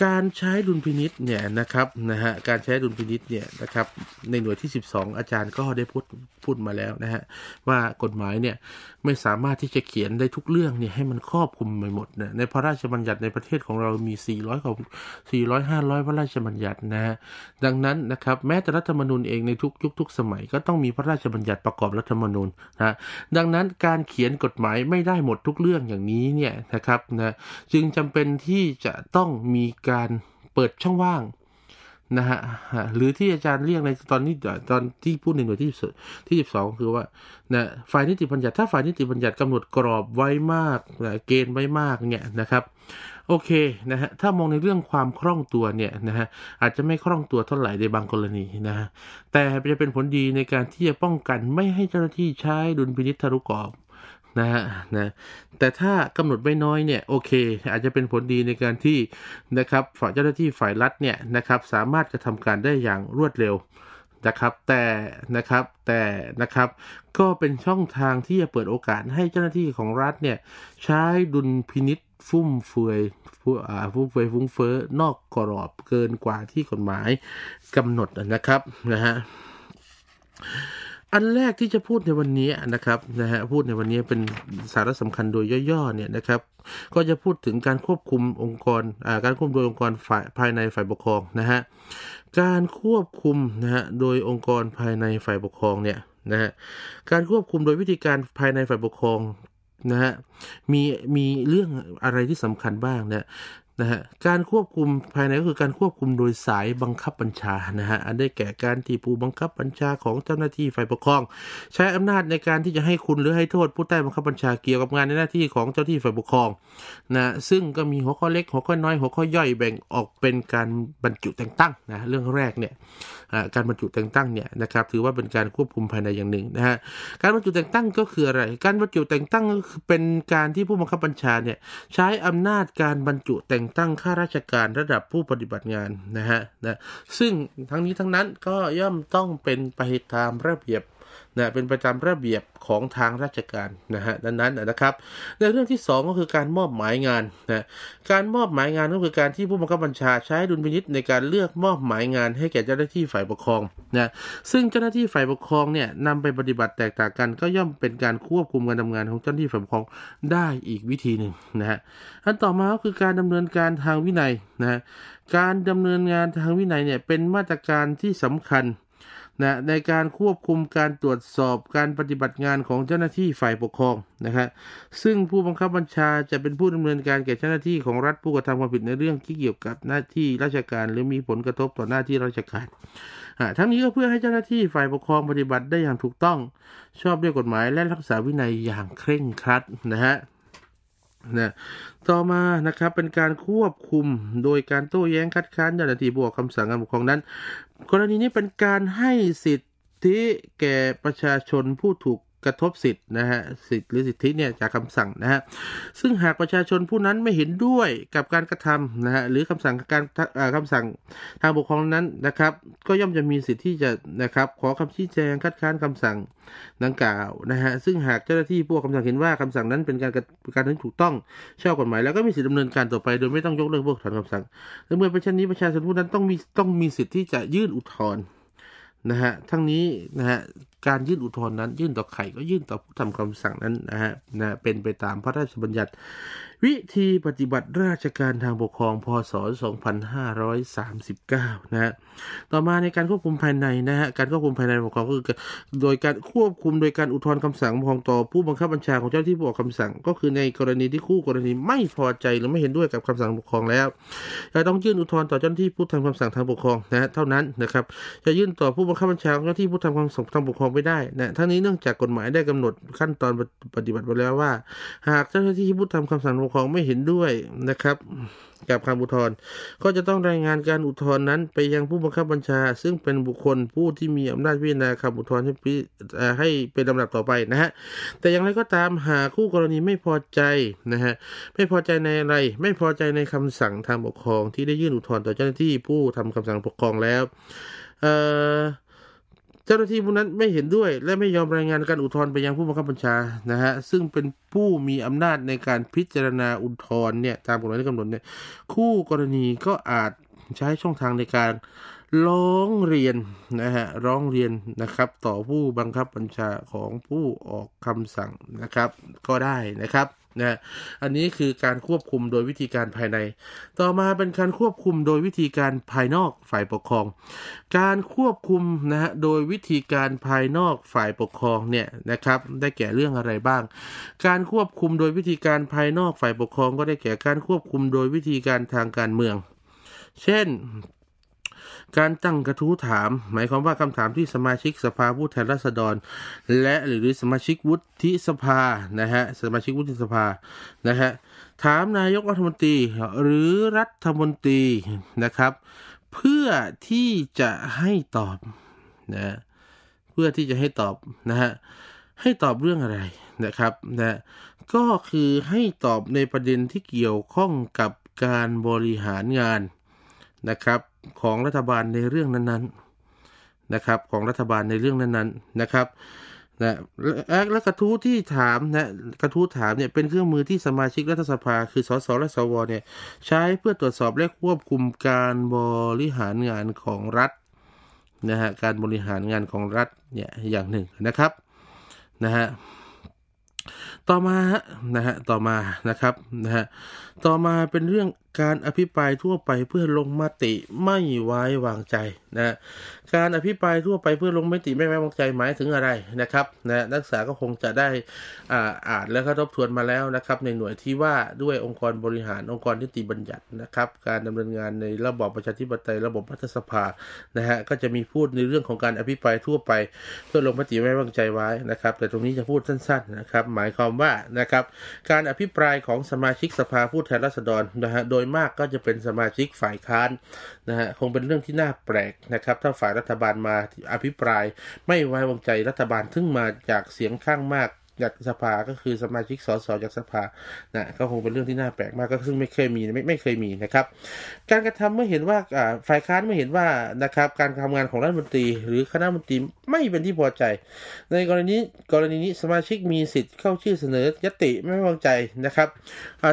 การใช้ดุลพินิษเนี่ยนะครับนะฮะการใช้ดุลพินิษเนี่ยนะครับในหน่วยที่ 12 อาจารย์ก็ได้ พูดพูดมาแล้วนะฮะว่ากฎหมายเนี่ยไม่สามารถที่จะเขียนได้ทุกเรื่องเนี่ยให้มันครอบคลุมไปหมดนะในพระราชบัญญัติในประเทศของเรามี 400้อห400 500 พระราชบัญญัตินะฮะดังนั้นนะครับแม้ แต่ รัฐธรรมนูญเองในทุกยุคทุกสมัย ก็ต้อง มีพระราชบัญญัติประกอบรัฐธรรมนูญนะดังนั้นการเขียนกฎหมายไม่ได้หมดทุกเรื่องอย่างนี้เนี่ยนะครับนะจึงจำเป็นที่จะต้องมีการการเปิดช่องว่างนะฮะ หรือที่อาจารย์เรียกในตอนนี้ตอนที่พูดในหน่วยที่ที่สิบสองคือว่านะฝ่ายนิติบัญญัติถ้าฝ่ายนิติบัญญัติกำหนดกรอบไว้มากนะเกณฑ์ไว้มากเนี่ยนะครับโอเคนะฮะถ้ามองในเรื่องความคล่องตัวเนี่ยนะฮะอาจจะไม่คล่องตัวเท่าไหร่ในบางกรณีนะฮะแต่จะเป็นผลดีในการที่จะป้องกันไม่ให้เจ้าหน้าที่ใช้ดุลพินิษทะลุกรอบนะฮะนะแต่ถ้ากำหนดไม่น้อยเนี่ยโอเคอาจจะเป็นผลดีในการที่นะครับฝ่ายเจ้าหน้าที่ฝ่ายรัฐเนี่ยนะครับสามารถจะทำการได้อย่างรวดเร็วนะครับ แต่นะครับแต่นะครับก็เป็นช่องทางที่จะเปิดโอกาสให้เจ้าหน้าที่ของรัฐเนี่ยใช้ดุลพินิษฟุ่มเฟือยฟุ่มเฟือยฟุ้งเฟ้อนอกกรอบเกินกว่าที่กฎหมายกำหนดนะครับนะฮะอันแรกที่จะพูดในวันนี้นะครับนะฮะพูดในวันนี้เป็นสาระสำคัญโดยย่อๆเนี่ยนะครับ ก็จะพูดถึงการควบคุมองค์กรการควบคุมโดยองค์กรฝ่ายภายในฝ่ายปกครองนะฮะการควบคุมนะฮะโดยองค์กรภายในฝ่ายปกครองเนี่ยนะฮะการควบคุมโดยวิธีการภายในฝ่ายปกครองนะฮะมีมีเรื่องอะไรที่สำคัญบ้างเนี่ยนะฮะการควบคุมภายในก็คือการควบคุมโดยสายบังคับบัญชา นะฮะ อันได้แก่การที่ผู้บังคับบัญชาของเจ้าหน้าที่ฝ่ายปกครอง ใช้อำนาจในการที่จะให้คุณหรือให้โทษผู้ใต้บังคับบัญชาเกี่ยวกับงานในหน้าที่ของเจ้าที่ฝ่ายปกครองนะซึ่งก็มีหัวข้อเล็กหัวข้อน้อยหัวข้อย่อยแบ่งออกเป็นการบรรจุแต่งตั้งนะ เรื่องแรกเนี่ยการบรรจุแต่งตั้งเนี่ยนะครับถือว่าเป็นการควบคุมภายในอย่างหนึ่งนะฮะ การบรรจุแต่งตั้งก็คืออะไร การบรรจุแต่งตั้งก็คือเป็นการที่ผู้บังคับบัญชาเนี่ยใช้อำนาจการบรรจุแต่งงตั้งข้าราชการระดับผู้ปฏิบัติงานนะฮะนะซึ่งทั้งนี้ทั้งนั้นก็ย่อมต้องเป็นไปตามระเบียบนะเป็นประจำระเบียบของทางราชการนะฮะดังนั้นนะครับในเรื่องที่ 2 ก็คือการมอบหมายงานนะการมอบหมายงานก็คือการที่ผู้บังคับบัญชาใช้ดุลพินิษในการเลือกมอบหมายงาน ให้แก่เจ้าหน้าที่ฝ่ายปกครองนะซึ่งเจ้าหน้าที่ฝ่ายปกครองเนี่ยนำไปปฏิบัติแตกต่างกัน ก็ย่อมเป็นการควบคุมการทำงานของเจ้าหน้าที่ฝ่ายปกครองได้อีกวิธีหนึ่งนะฮะอันต่อมาก็คือการดำเนินการทางวินัยนะการดำเนินงานทางวินัยเนี่ยเป็นมาตรการที่สำคัญนะในการควบคุมการตรวจสอบการปฏิบัติงานของเจ้าหน้าที่ฝ่ายปกครองนะครับซึ่งผู้บังคับบัญชาจะเป็นผู้ดำเนินการแก่เจ้าหน้าที่ของรัฐผู้กระทำความผิดในเรื่องที่เกี่ยวกับหน้าที่ราชการหรือมีผลกระทบต่อหน้าที่ราชการทั้งนี้ก็เพื่อให้เจ้าหน้าที่ฝ่ายปกครองปฏิบัติได้อย่างถูกต้องชอบด้วยกฎหมายและรักษาวินัยอย่างเคร่งครัดนะฮะนะต่อมานะครับ เป็นการควบคุมโดยการโต้แย้งคัดค้านเจ้าหน้าที่บวกคำสั่งการปกครองนั้น กรณีนี้เป็นการให้สิทธิแก่ประชาชนผู้ถูกกระทบสิทธิ์นะฮะสิทธิ์หรือสิทธิเนี่ยจากคำสั่งนะฮะ ซึ่งหากประชาชนผู้นั้นไม่เห็นด้วยกับการกระทำนะฮะ หรือคำสั่งการคำสั่งทางปกครองนั้นนะครับก็ย่อมจะมีสิทธิที่จะนะครับขอคำชี้แจงคัดค้านคำสั่งดังกล่าวนะฮะ ซึ่งหากเจ้าหน้าที่ผู้คำสั่งเห็นว่าคำสั่งนั้นเป็นการการที่ถูกต้องชอบกฎหมายแล้วก็มีสิทธิดำเนินการต่อไปโดยไม่ต้องยกเลิกเพิกถอนคำสั่งและเมื่อเป็นเช่นนี้ประชาชนผู้นั้นต้องมีต้องมีสิทธิที่จะยื่นอุทธรณ์นะฮะทั้งนี้นะฮะการยื่นอุทธรณ์นั้นยื่นต่อใครก็ยื่นต่อผู้ทำคำสั่งนั้นนะฮะนะเป็นไปตามพระราชบัญญัติ วิธีปฏิบัติราชการทางปกครอง พศ 2539นะฮะต่อมาในการควบคุมภายในนะฮะการควบคุมภายในปกครองก็คือโดยการควบคุมโดยการอุทธรณ์คำสั่งของต่อผู้บังคับบัญชาของเจ้าที่ผู้ออกคำสั่ง ก็คือในกรณีที่คู่กรณีไม่พอใจ หรือไม่เห็นด้วยกับคำสั่งปกครองแล้วจะต้องยื่นอุทธรณ์ต่อเจ้าหน้าที่ผู้ทำคำสั่งทางปกครองนะฮะเท่านั้นนะครับจะยื่นต่อผู้บังคับบัญชาของเจ้าหน้าที่ผู้ทำคำสั่งทางปกครองไม่ได้นะทั้งนี้เนื่องจากกฎหมายได้กำหนดขั้นตอนปฏิบัติไปแล้วว่า หากเจ้าหน้าที่ผู้ทำคำสั่งปกครองไม่เห็นด้วยนะครับ กับคำอุทธรณ์ก็จะต้องรายงานการอุทธรณ์นั้น ไปยังผู้บังคับบัญชา ซึ่งเป็นบุคคลผู้ที่มีอำนาจพิจารณาคำอุทธรณ์ให้ให้เป็นลำดับต่อไปนะฮะแต่อย่างไรก็ตามหากคู่กรณีไม่พอใจนะฮะไม่พอใจในอะไรไม่พอใจในคำสั่งทางปกครอง ที่ได้ยื่นอุทธรณ์ต่อเจ้าหน้าที่ผู้ทำคำสั่งปกครองแล้ว เอ่อเจ้าหน้าที่ผู้นั้นไม่เห็นด้วยและไม่ยอมรายงานการอุทธรณ์ไปยังผู้บังคับบัญชา นะฮะ ซึ่งเป็นผู้มีอำนาจในการพิจารณาอุทธรณ์เนี่ยตามกฎหมายที่กำหนดเนี่ย คู่กรณีก็อาจใช้ช่องทางในการร้องเรียนนะฮะ ร้องเรียนนะครับต่อผู้บังคับบัญชาของผู้ออกคำสั่งนะครับ ก็ได้นะครับนะอันนี้คือการควบคุมโดยวิธีการภายใน ต่อมาเป็นการควบคุมโดยวิธีการภายนอกฝ่ายปกครอง การควบคุมนะฮะ โดยวิธีการภายนอกฝ่ายปกครองเนี่ยนะครับ ได้แก่เรื่องอะไรบ้าง การควบคุมโดยวิธีการภายนอกฝ่ายปกครอง ก็ได้แก่การควบคุมโดยวิธีการทางการเมือง เช่นการตั้งกระทู้ถาม หมายความว่าคำถามที่สมาชิกสภาผู้แทนราษฎร และหรือสมาชิกวุฒิสภานะฮะสมาชิกวุฒิสภานะฮะถามนายกรัฐมนตรีหรือรัฐมนตรีนะครับ เพื่อที่จะให้ตอบ นะเพื่อที่จะให้ตอบนะฮะ ให้ตอบเรื่องอะไรนะครับนะก็คือให้ตอบในประเด็นที่เกี่ยวข้องกับการบริหารงานนะครับของรัฐบาลในเรื่องนั้นๆ นะครับ ของรัฐบาลในเรื่องนั้น ๆ นะครับนะแล้วกระทู้ที่ถามนะกระทู้ถามเนี่ยเป็นเครื่องมือที่สมาชิกรัฐสภาคือสสและสวเนี่ยใช้เพื่อตรวจสอบและควบคุมการบริหารงานของรัฐนะฮะการบริหารงานของรัฐเนี่ยอย่างหนึ่งนะครับนะฮะต่อมานะฮะต่อมานะครับนะฮะต่อมาเป็นเรื่องการอภิปรายทั่วไปเพื่อลงมติไม่ไว้วางใจนะการอภิปรายทั่วไปเพื่อลงมติไม่ไว้ วางใจหมายถึงอะไรนะครับนะนักศึกษาก็คงจะได้อ่าอ่านและก็ทบทวนมาแล้วนะครับในหน่วยที่ว่าด้วยองค์กรบริหารองค์กรนิติบัญญัตินะครับการดำเนินงานในระบอบประชาธิปไตยระบบรัฐสภานะฮะก็จะมีพูดในเรื่องของการอภิปรายทั่วไป เพื่อลงมติ ไม่ไว้วางใจไว้นะครับแต่ตรงนี้จะพูดสั้นๆนะครับหมายความว่านะครับการอภิปรายของสมาชิกสภาผู้แทนราษฎรนะฮะโดยมากก็จะเป็นสมาชิกฝ่ายค้านนะฮะคงเป็นเรื่องที่น่าแปลกนะครับถ้าฝ่ายรัฐบาลมาอภิปราย ไม่ไว้วางใจรัฐบาลซึ่งมาจากเสียงข้างมากจากสภาก็คือสมาชิกสสจากสภานะก็คงเป็นเรื่องที่น่าแปลกมากก็ซึ่งไม่เคยมีไม่ไม่เคยมีนะครับ การกระทำเมื่อเห็นว่าฝ่ายค้านเมื่อเห็นว่านะครับการทำงานของรัฐมนตรี หรือคณะมนตรีไม่เป็นที่พอใจ ในกรณีกรณีนี้สมาชิกมีสิทธิ์เข้าชื่อเสนอยติไม่วางใจนะครับ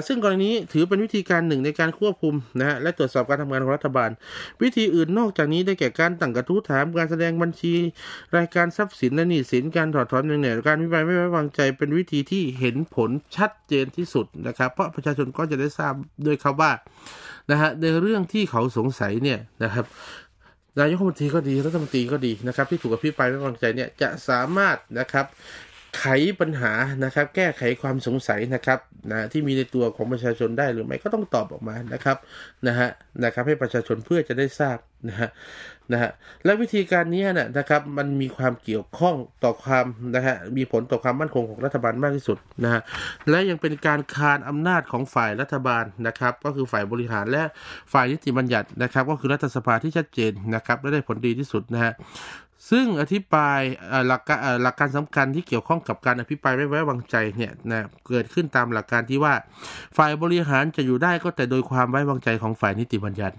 ซึ่งกรณีนี้ถือเป็นวิธีการหนึ่งในการควบคุมนะฮะและตรวจสอบการทำงานของรัฐบาล วิธีอื่นนอกจากนี้ได้แก่การตั้งกระทู้ถาม การแสดงบัญชี รายการทรัพย์สินและหนี้สินการถอดถอนเงินเหนือการวิจัยไม่ไว้วางใจจเป็นวิธีที่เห็นผลชัดเจนที่สุดนะครับ เพราะประชาชนก็จะได้ทราบด้วยครับว่านะฮะในเรื่องที่เขาสงสัยเนี่ยนะครับนายกรัฐมนตรีก็ดีรัฐมนตรีก็ดีนะครับที่ถูกอภิปรายไม่วางใจเนี่ยจะสามารถนะครับไขปัญหานะครับ แก้ไขความสงสัยนะครับนะที่มีในตัวของประชาชนได้หรือไม่ก็ต้องตอบออกมานะครับนะฮะนะครับ ให้ประชาชนเพื่อจะได้ทราบนะฮะนะฮะและวิธีการนี้นะครับมันมีความเกี่ยวข้องต่อความนะฮะมีผลต่อความมั่นคงของรัฐบาลมากที่สุดนะฮะและยังเป็นการคานอำนาจของฝ่ายรัฐบาลนะครับ ก็คือฝ่ายบริหารและฝ่ายนิติบัญญัตินะครับ ก็คือรัฐสภาที่ชัดเจนนะครับ และได้ผลดีที่สุดนะฮะซึ่งอธิบายหลักการหลักการสำคัญที่เกี่ยวข้องกับการอภิปรายไม่ไว้วางใจเนี่ยนะเกิดขึ้นตามหลักการที่ว่าฝ่ายบริหารจะอยู่ได้ก็แต่ โดยความไว้วางใจของฝ่ายนิติบัญญัติ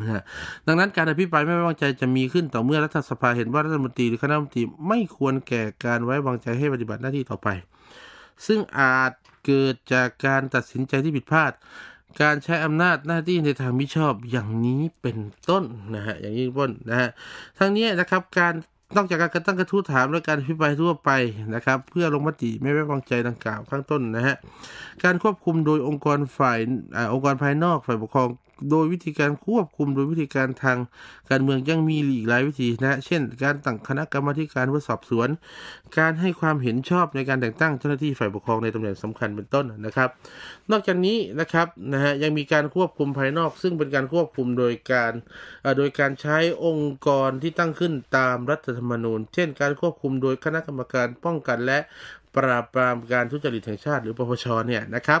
นะดังนั้นการอภิปรายไม่ไว้วางใจจะมีขึ้นต่อเมื่อรัฐสภาเห็นว่ารัฐมนตรีหรือคณะมนตรีไม่ควรแก่การไว้วางใจให้ปฏิบัติหน้าที่ต่อไป ซึ่งอาจเกิดจากการตัดสินใจที่ผิดพลาดการใช้อำนาจหน้าที่ในทางมิชอบอย่างนี้เป็นต้นนะฮะอย่างนี้ต้นนะฮะทั้งนี้นะครับ การนอกจากการตั้งกระทู้ถามและการพิพายทั่วไปนะครับ เพื่อลงมติไม่ไว้วางใจดังกล่าวข้างต้นนะฮะ การควบคุมโดยองค์กรฝ่ายอองค์กรภายนอกฝ่ายปกครองโดยวิธีการควบคุมโดยวิธีการทางการเมืองยังมีอีกหลายวิธีนะ เช่น การตั้งคณะกรรมการเพื่อสอบสวน การให้ความเห็นชอบในการแต่งตั้งเจ้าหน้าที่ฝ่ายปกครองในตำแหน่งสำคัญเป็นต้นนะครับ นอกจากนี้นะครับ นะฮะ ยังมีการควบคุมภายนอก ซึ่งเป็นการควบคุมโดยการ โดยการใช้องค์กรที่ตั้งขึ้นตามรัฐธรรมนูญ เช่น การควบคุมโดยคณะกรรมการป้องกันและปราบปรามการทุจริตแห่งชาติหรือปปชเนี่ยนะครับ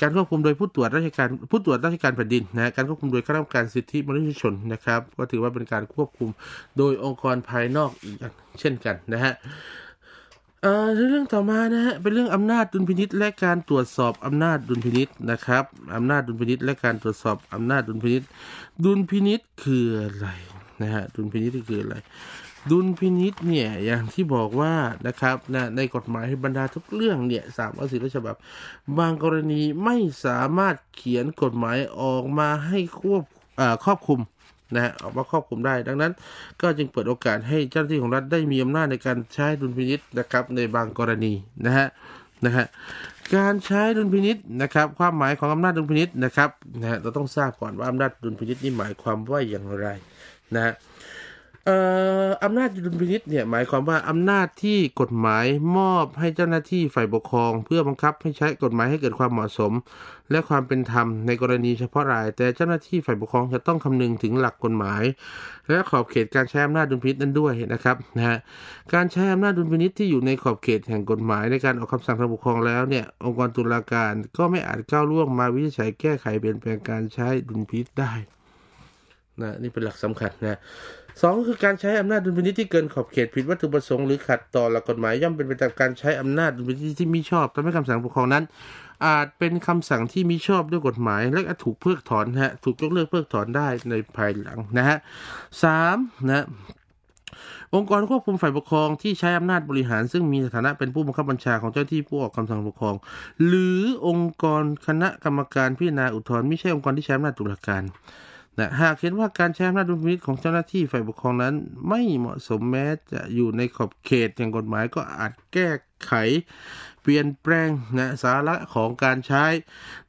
การควบคุมโดยผู้ตรวจราชการผู้ตรวจราชการแผ่นดินนะการควบคุมโดยคณะกรรมการสิทธิมนุษยชนนะครับ ก็ถือว่าเป็นการควบคุมโดยองค์กรภายนอกอีกเช่นกันนะฮะเรื่องต่อมานะฮะเป็นเรื่องอำนาจดุลพินิษและการตรวจสอบอำนาจดุลพินิษนะครับอำนาจดุลพินิษและการตรวจสอบอำนาจดุลพินิษดุลพินิษคืออะไรนะฮะดุลพินิษคืออะไรดุลพินิษเนี่ย อย่างที่บอกว่านะครับนะในกฎหมายบรรดาทุกเรื่องเนี่ยสาม้อสิ่ร้ฉบับบางกรณีไม่สามารถเขียนกฎหมายออกมาให้ควบครอบคุมนะฮะออกมาครอบคุมได้ดังนั้น ก็จึงเปิดโอกาสให้เจ้าหน้าที่ของรัฐได้มีอำนาจในการใช้ดุลพินิษนะครับ ในบางกรณีนะฮะนะฮะการใช้ดุลพินิษนะครับ ความหมายของอำนาจดุลพินิษนะครับนะฮะเราต้องทราบก่อนว่าอำนาจดุลพินิษนี่หมายความว่าอย่างไรนะฮะอำนาจดุลพินิษเนี่ยหมายความว่าอำนาจที่กฎหมายมอบให้เจ้าหน้าที่ฝ่ายปกครอง เพื่อบังคับให้ใช้กฎหมายให้เกิดความเหมาะสม และความเป็นธรรมในกรณีเฉพาะราย แต่เจ้าหน้าที่ฝ่ายปกครองจะต้องคำนึงถึงหลักกฎหมาย และขอบเขตการใช้อำนาจดุลพินิษนั้นด้วยนะครับนะฮะการใช้อำนาจดุลพินิษที่อยู่ในขอบเขตแห่งกฎหมายในการออกคำสั่งทางปกครองแล้วเนี่ยองค์กรตุลาการก็ไม่อาจก้าวล่วงมาวิจัยแก้ไขเปลี่ยนแปลงการใช้ดุลพินิษได้นะนี่เป็นหลักสำคัญนะสองคือการใช้อำนาจดุลพินิจที่เกินขอบเขตผิดวัตถุประสงค์หรือขัดต่อหลักกฎหมายย่อมเป็นไปตามการใช้อำนาจดุลพินิจที่มิชอบทำให้คำสั่งปกครองนั้น อาจเป็นคำสั่งที่มิชอบด้วยกฎหมาย และถูกเพิกถอนฮะถูกยกเลิกเพิกถอนได้ในภายหลังนะฮะสามนะองค์กรควบคุมฝ่ายปกครองที่ใช้อำนาจบริหาร ซึ่งมีสถานะเป็นผู้บังคับบัญชาของเจ้าที่ผู้ออกคำสั่งปกครอง หรือองค์กรคณะกรรมการพิจารณาอุทธรณ์ไม่ใช่องค์กรที่ใช้อำนาจตุลาการนะหากเห็นว่าการใช้อำนาจดุลพินิจของเจ้าหน้าที่ฝ่ายปกครองนั้น ไม่เหมาะสมแม้จะอยู่ในขอบเขตอย่างกฎหมายก็อาจแก้ไข เปลี่ยนแปลงนะสาระของการใช้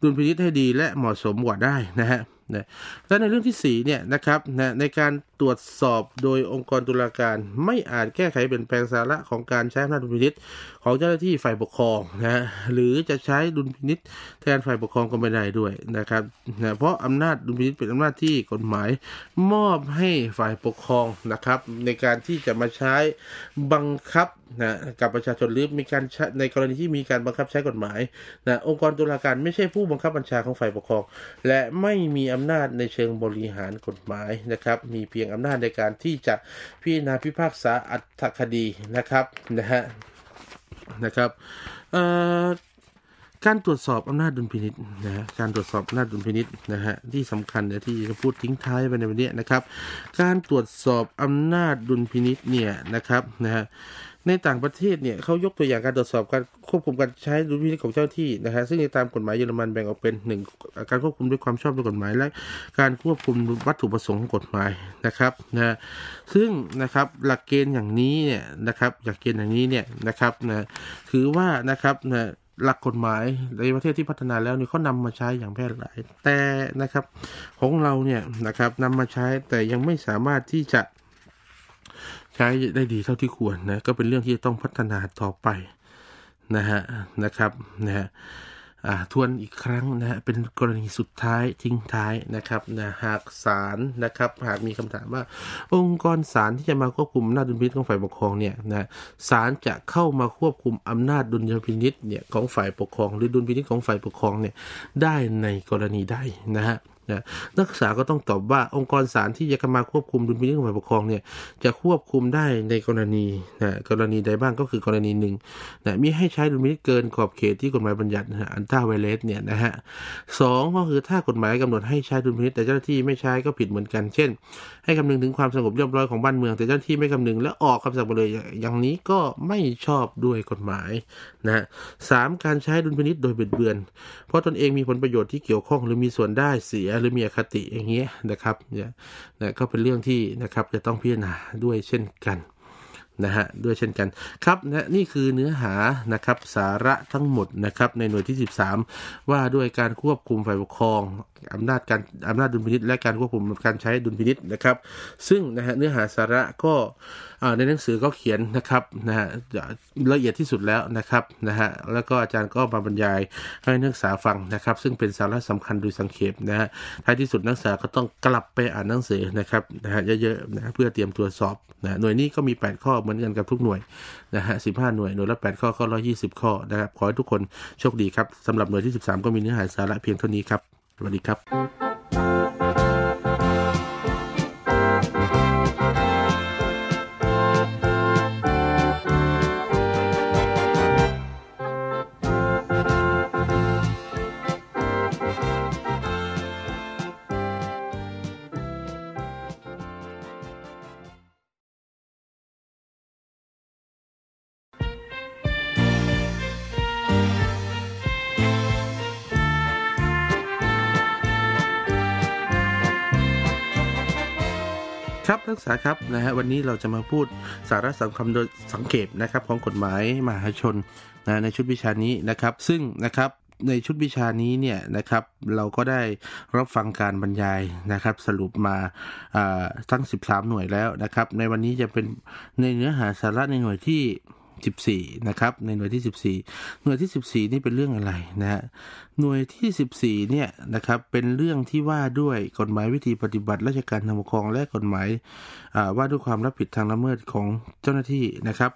ดุลพินิจให้ดีและเหมาะสมกว่าได้นะฮะนะและในเรื่องที่4เนี่ยนะครับนะในการตรวจสอบโดยองค์กรตุลาการไม่อาจแก้ไขเปลี่ยนแปลงสาระของการใช้อำนาจดุลพินิษของเจ้าหน้าที่ฝ่ายปกครองนะหรือจะใช้ดุลพินิษแทนฝ่ายปกครองก็ไม่ได้ด้วยนะครับนะเพราะอำนาจดุลพินิษเป็นอำนาจที่กฎหมาย มอบให้ฝ่ายปกครองนะครับในการที่จะมาใช้บังคับนะกับประชาชนหรือมีการในกรณีที่มีการบังคับใช้กฎหมายนะองค์กรตุลาการไม่ใช่ผู้บังคับบัญชาของฝ่ายปกครอง และไม่มีอำนาจในเชิงบริหารกฎหมายนะครับมีเพียงงอำนาจในการที่จะพิจารณาพิพากษาอัตคดีนะครับนะฮะนะครับ การตรวจสอบอำนาจดุลพินิษนะฮะการตรวจสอบอำนาจดุลพินิษนะฮะที่สำคัญเนยที่จะพูดทิ้งท้ายไปในวันนี้นะครับ การตรวจสอบอำนาจดุลพินิษเนี่ยนะครับนะฮะในต่างประเทศเนี่ยเขายกตัวอย่างการตรวจสอบการควบคุมการใช้ดุลพินิจของเจ้าที่นะฮะซึ่งในตามกฎหมายเยอรมันแบ่งออกเป็นหนึ่งการควบคุมด้วยความชอบด้วยกฎหมายและ การควบคุมวัตถุประสงค์ของกฎหมายนะครับนะซึ่งนะครับหลักเกณฑ์อย่างนี้เนี่ยนะครับหลักเกณฑ์อย่างนี้เนี่ยนะครับนะถือว่านะครับนะหลักกฎหมายในประเทศที่พัฒนาแล้วนี่เขานำมาใช้อย่างแพร่หลาย แต่นะครับของเราเนี่ยนะครับนำมาใช้แต่ยังไม่สามารถที่จะใช้ได้ดีเท่าที่ควรนะก็เป็นเรื่องที่ต้องพัฒนาต่อไปนะฮะนะครับนะฮะทวนอีกครั้งนะเป็นกรณีสุดท้ายทิ้งท้ายนะครับนะหากศาลนะครับหากมีคำถามว่า องค์กรศาลที่จะมาควบคุมอำนาจดุลพินิจของฝ่ายปกครองเนี่ยนะศาลจะเข้ามาควบคุมอำนาจดุลยพินิจเนี่ยของฝ่ายปกครองหรือดุลพินิจของฝ่ายปกครองเนี่ยได้ในกรณีใดนะฮะนะนักศึกษาก็ต้องตอบว่าองค์กรศาลที่จะมาควบคุมดุลพินิจของฝ่ายปกครองเนี่ยจะควบคุมได้ในกรณีนะกรณีใดบ้างก็คือกรณีหนึ่งนะมิให้ใช้ดุลพินิจเกินขอบเขตที่กฎหมายบัญญัติอันท้าไวเลสเนี่ยนะฮะสองก็คือถ้ากฎหมายกำหนดให้ใช้ดุลพินิจแต่เจ้าหน้าที่ไม่ใช้ก็ผิดเหมือนกัน เช่นให้คำนึงถึงความสงบเรียบร้อยของบ้านเมือง แต่เจ้าหน้าที่ไม่คำนึงและออกคำสั่งไปเลยอย่างนี้ก็ไม่ชอบด้วยกฎหมายนะสามการใช้ดุลพินิจโดยเบิดเบือน เพราะตนเองมีผลประโยชน์ที่เกี่ยวข้องหรือมีส่วนได้เสียหรือมีอคติอย่างเงี้ยนะครับเนี่ยนะก็เป็นเรื่องที่นะครับจะต้องพิจารณาด้วยเช่นกันนะฮะด้วยเช่นกันครับนะนี่คือเนื้อหานะครับสาระทั้งหมดนะครับในหน่วยที่ 13 ว่าด้วยการควบคุมฝ่ายปกครองอำนาจการอำนาจดุลพินิษและการควบคุมการใช้ดุลพินิษนะครับ ซึ่งนะฮะเนื้อหาสาระก็ในหนังสือก็เขียนนะครับนะฮะละเอียดที่สุดแล้วนะครับนะฮะแล้วก็อาจารย์ก็มาบรรยายให้นักศึกษาฟังนะครับ ซึ่งเป็นสาระสำคัญโดยสังเขปนะฮะท้ายที่สุดนักศึกษาก็ต้องกลับไปอ่านหนังสือนะครับนะฮะเยอะๆนะเพื่อเตรียมตัวสอบนะหน่วยนี้ก็มี 8 ข้อเหมือนกันกับทุกหน่วยนะฮะสิหน่วย หน่วยละ8ข้อก็สิบข้อนะครับขอให้ทุกคนโชคดีครับสำหรับหน่วยที่ 13 ก็มีเนื้อหาสาระเพียงเท่านี้ครับวัสดีครับนักศึกษาครับนะฮะวันนี้เราจะมาพูดสาระสำคัญโดยสังเกตนะครับของกฎหมายมหาชนนะในชุดวิชานี้นะครับ ซึ่งนะครับในชุดวิชานี้เนี่ยนะครับเราก็ได้รับฟังการบรรยายนะครับสรุปมาทั้ง 13 หน่วยแล้วนะครับในวันนี้จะเป็นในเนื้อหาสาระในหน่วยที่14นะครับในหน่วยที่ 14 หน่วยที่14 นี่เป็นเรื่องอะไรนะฮะหน่วยที่14เนี่ยนะครับเป็นเรื่องที่ว่าด้วยกฎหมายวิธีปฏิบัติ ราชการทางปกครอง และกฎหมายว่าด้วยความรับผิดทางละเมิดของเจ้าหน้าที่นะครับ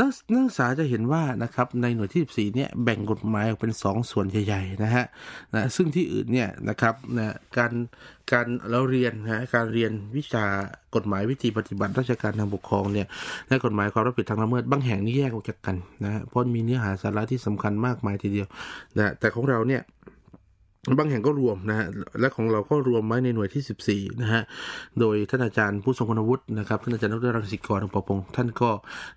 นักนักศึกษาจะเห็นว่านะครับในหน่วยที่ 14เนี่ยแบ่งกฎหมายออกเป็น 2 ส่วนใหญ่ ๆ นะฮะนะซึ่งที่อื่นเนี่ยนะครับนะการการเราเรียนนะการเรียนวิชากฎหมายวิธีปฏิบัติ ราชการทางปกครองเนี่ยในกฎหมายความรับผิดทางละเมิดบางแห่งนี่แยกออกจากกันนะเพราะมีเนื้อหาสาระที่สำคัญมากมายทีเดียวนะแต่ของเราเนี่ยบางแห่งก็รวมนะฮะ และของเรา ก็รวมไว้ในหน่วยที่ 14นะฮะ โดยท่านอาจารย์ผู้ทรงคุณวุฒินะครับ ท่านอาจารย์ดรรังสิกรปพงท่านก็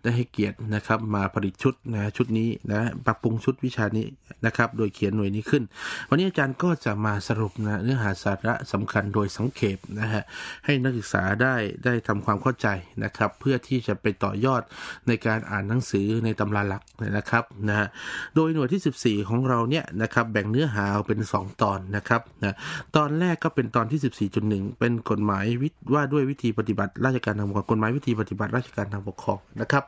ได้ให้เกียรตินะครับมาผลิตชุด นะชุดนี้นะปรับปรุงชุดวิชานี้นะครับ โดยเขียนหน่วยนี้ขึ้น วันนี้อาจารย์ก็จะมาสรุปนะเนื้อหาสาระสำคัญโดยสังเขปนะฮะ ให้นักศึกษาได้ได้ทำความเข้าใจนะครับ เพื่อที่จะไปต่อยอดในการอ่านหนังสือในตำราหลักนะครับนะฮะโดยหน่วยที่ 14 ของเราเนี่ยนะครับแบ่งเนื้อหาเป็น 2ตอนนะครับนะตอนแรกก็เป็นตอนที่ 14.1 เป็นกฎหมายวิว่าด้วยวิธีปฏิบัติราชการทางปกครองกฎหมายวิธีปฏิบัติราชการทางปกครองนะครับ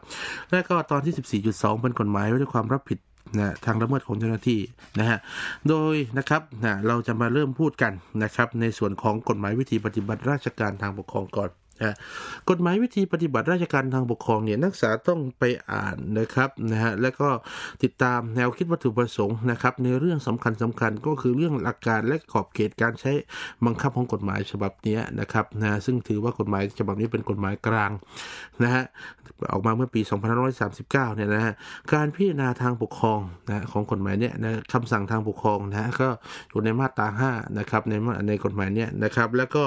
แล้วก็ตอนที่14.2 เป็นกฎหมายว่าด้วยความรับผิดนะทางละเมิดของเจ้าหน้าที่นะฮะโดยนะครับนะเราจะมาเริ่มพูดกันนะครับในส่วนของกฎหมายวิธีปฏิบัติราชการทางปกครองก่อนะกฎหมายวิธีปฏิบัติราชการทางปกครองเนี่ยนักศึกษาต้องไปอ่านนะครับนะฮะแล้วก็ติดตามแนวคิดวัตถุประสงค์นะครับในเรื่องสำคัญสำคัญก็คือเรื่องหลักการและขอบเขตการใช้บังคับของกฎหมายฉบับนี้นะครับนะซึ่งถือว่ากฎหมายฉบับนี้เป็นกฎหมายกลางนะฮะออกมาเมื่อปี 2539เนี่ยนะฮะการพิจารณาทางปกครองนะของกฎหมายเนี่ยนะคำสั่งทางปกครองนะก็อยู่ในมาตรา5นะครับในในกฎหมายเนี่ยนะครับแล้วก็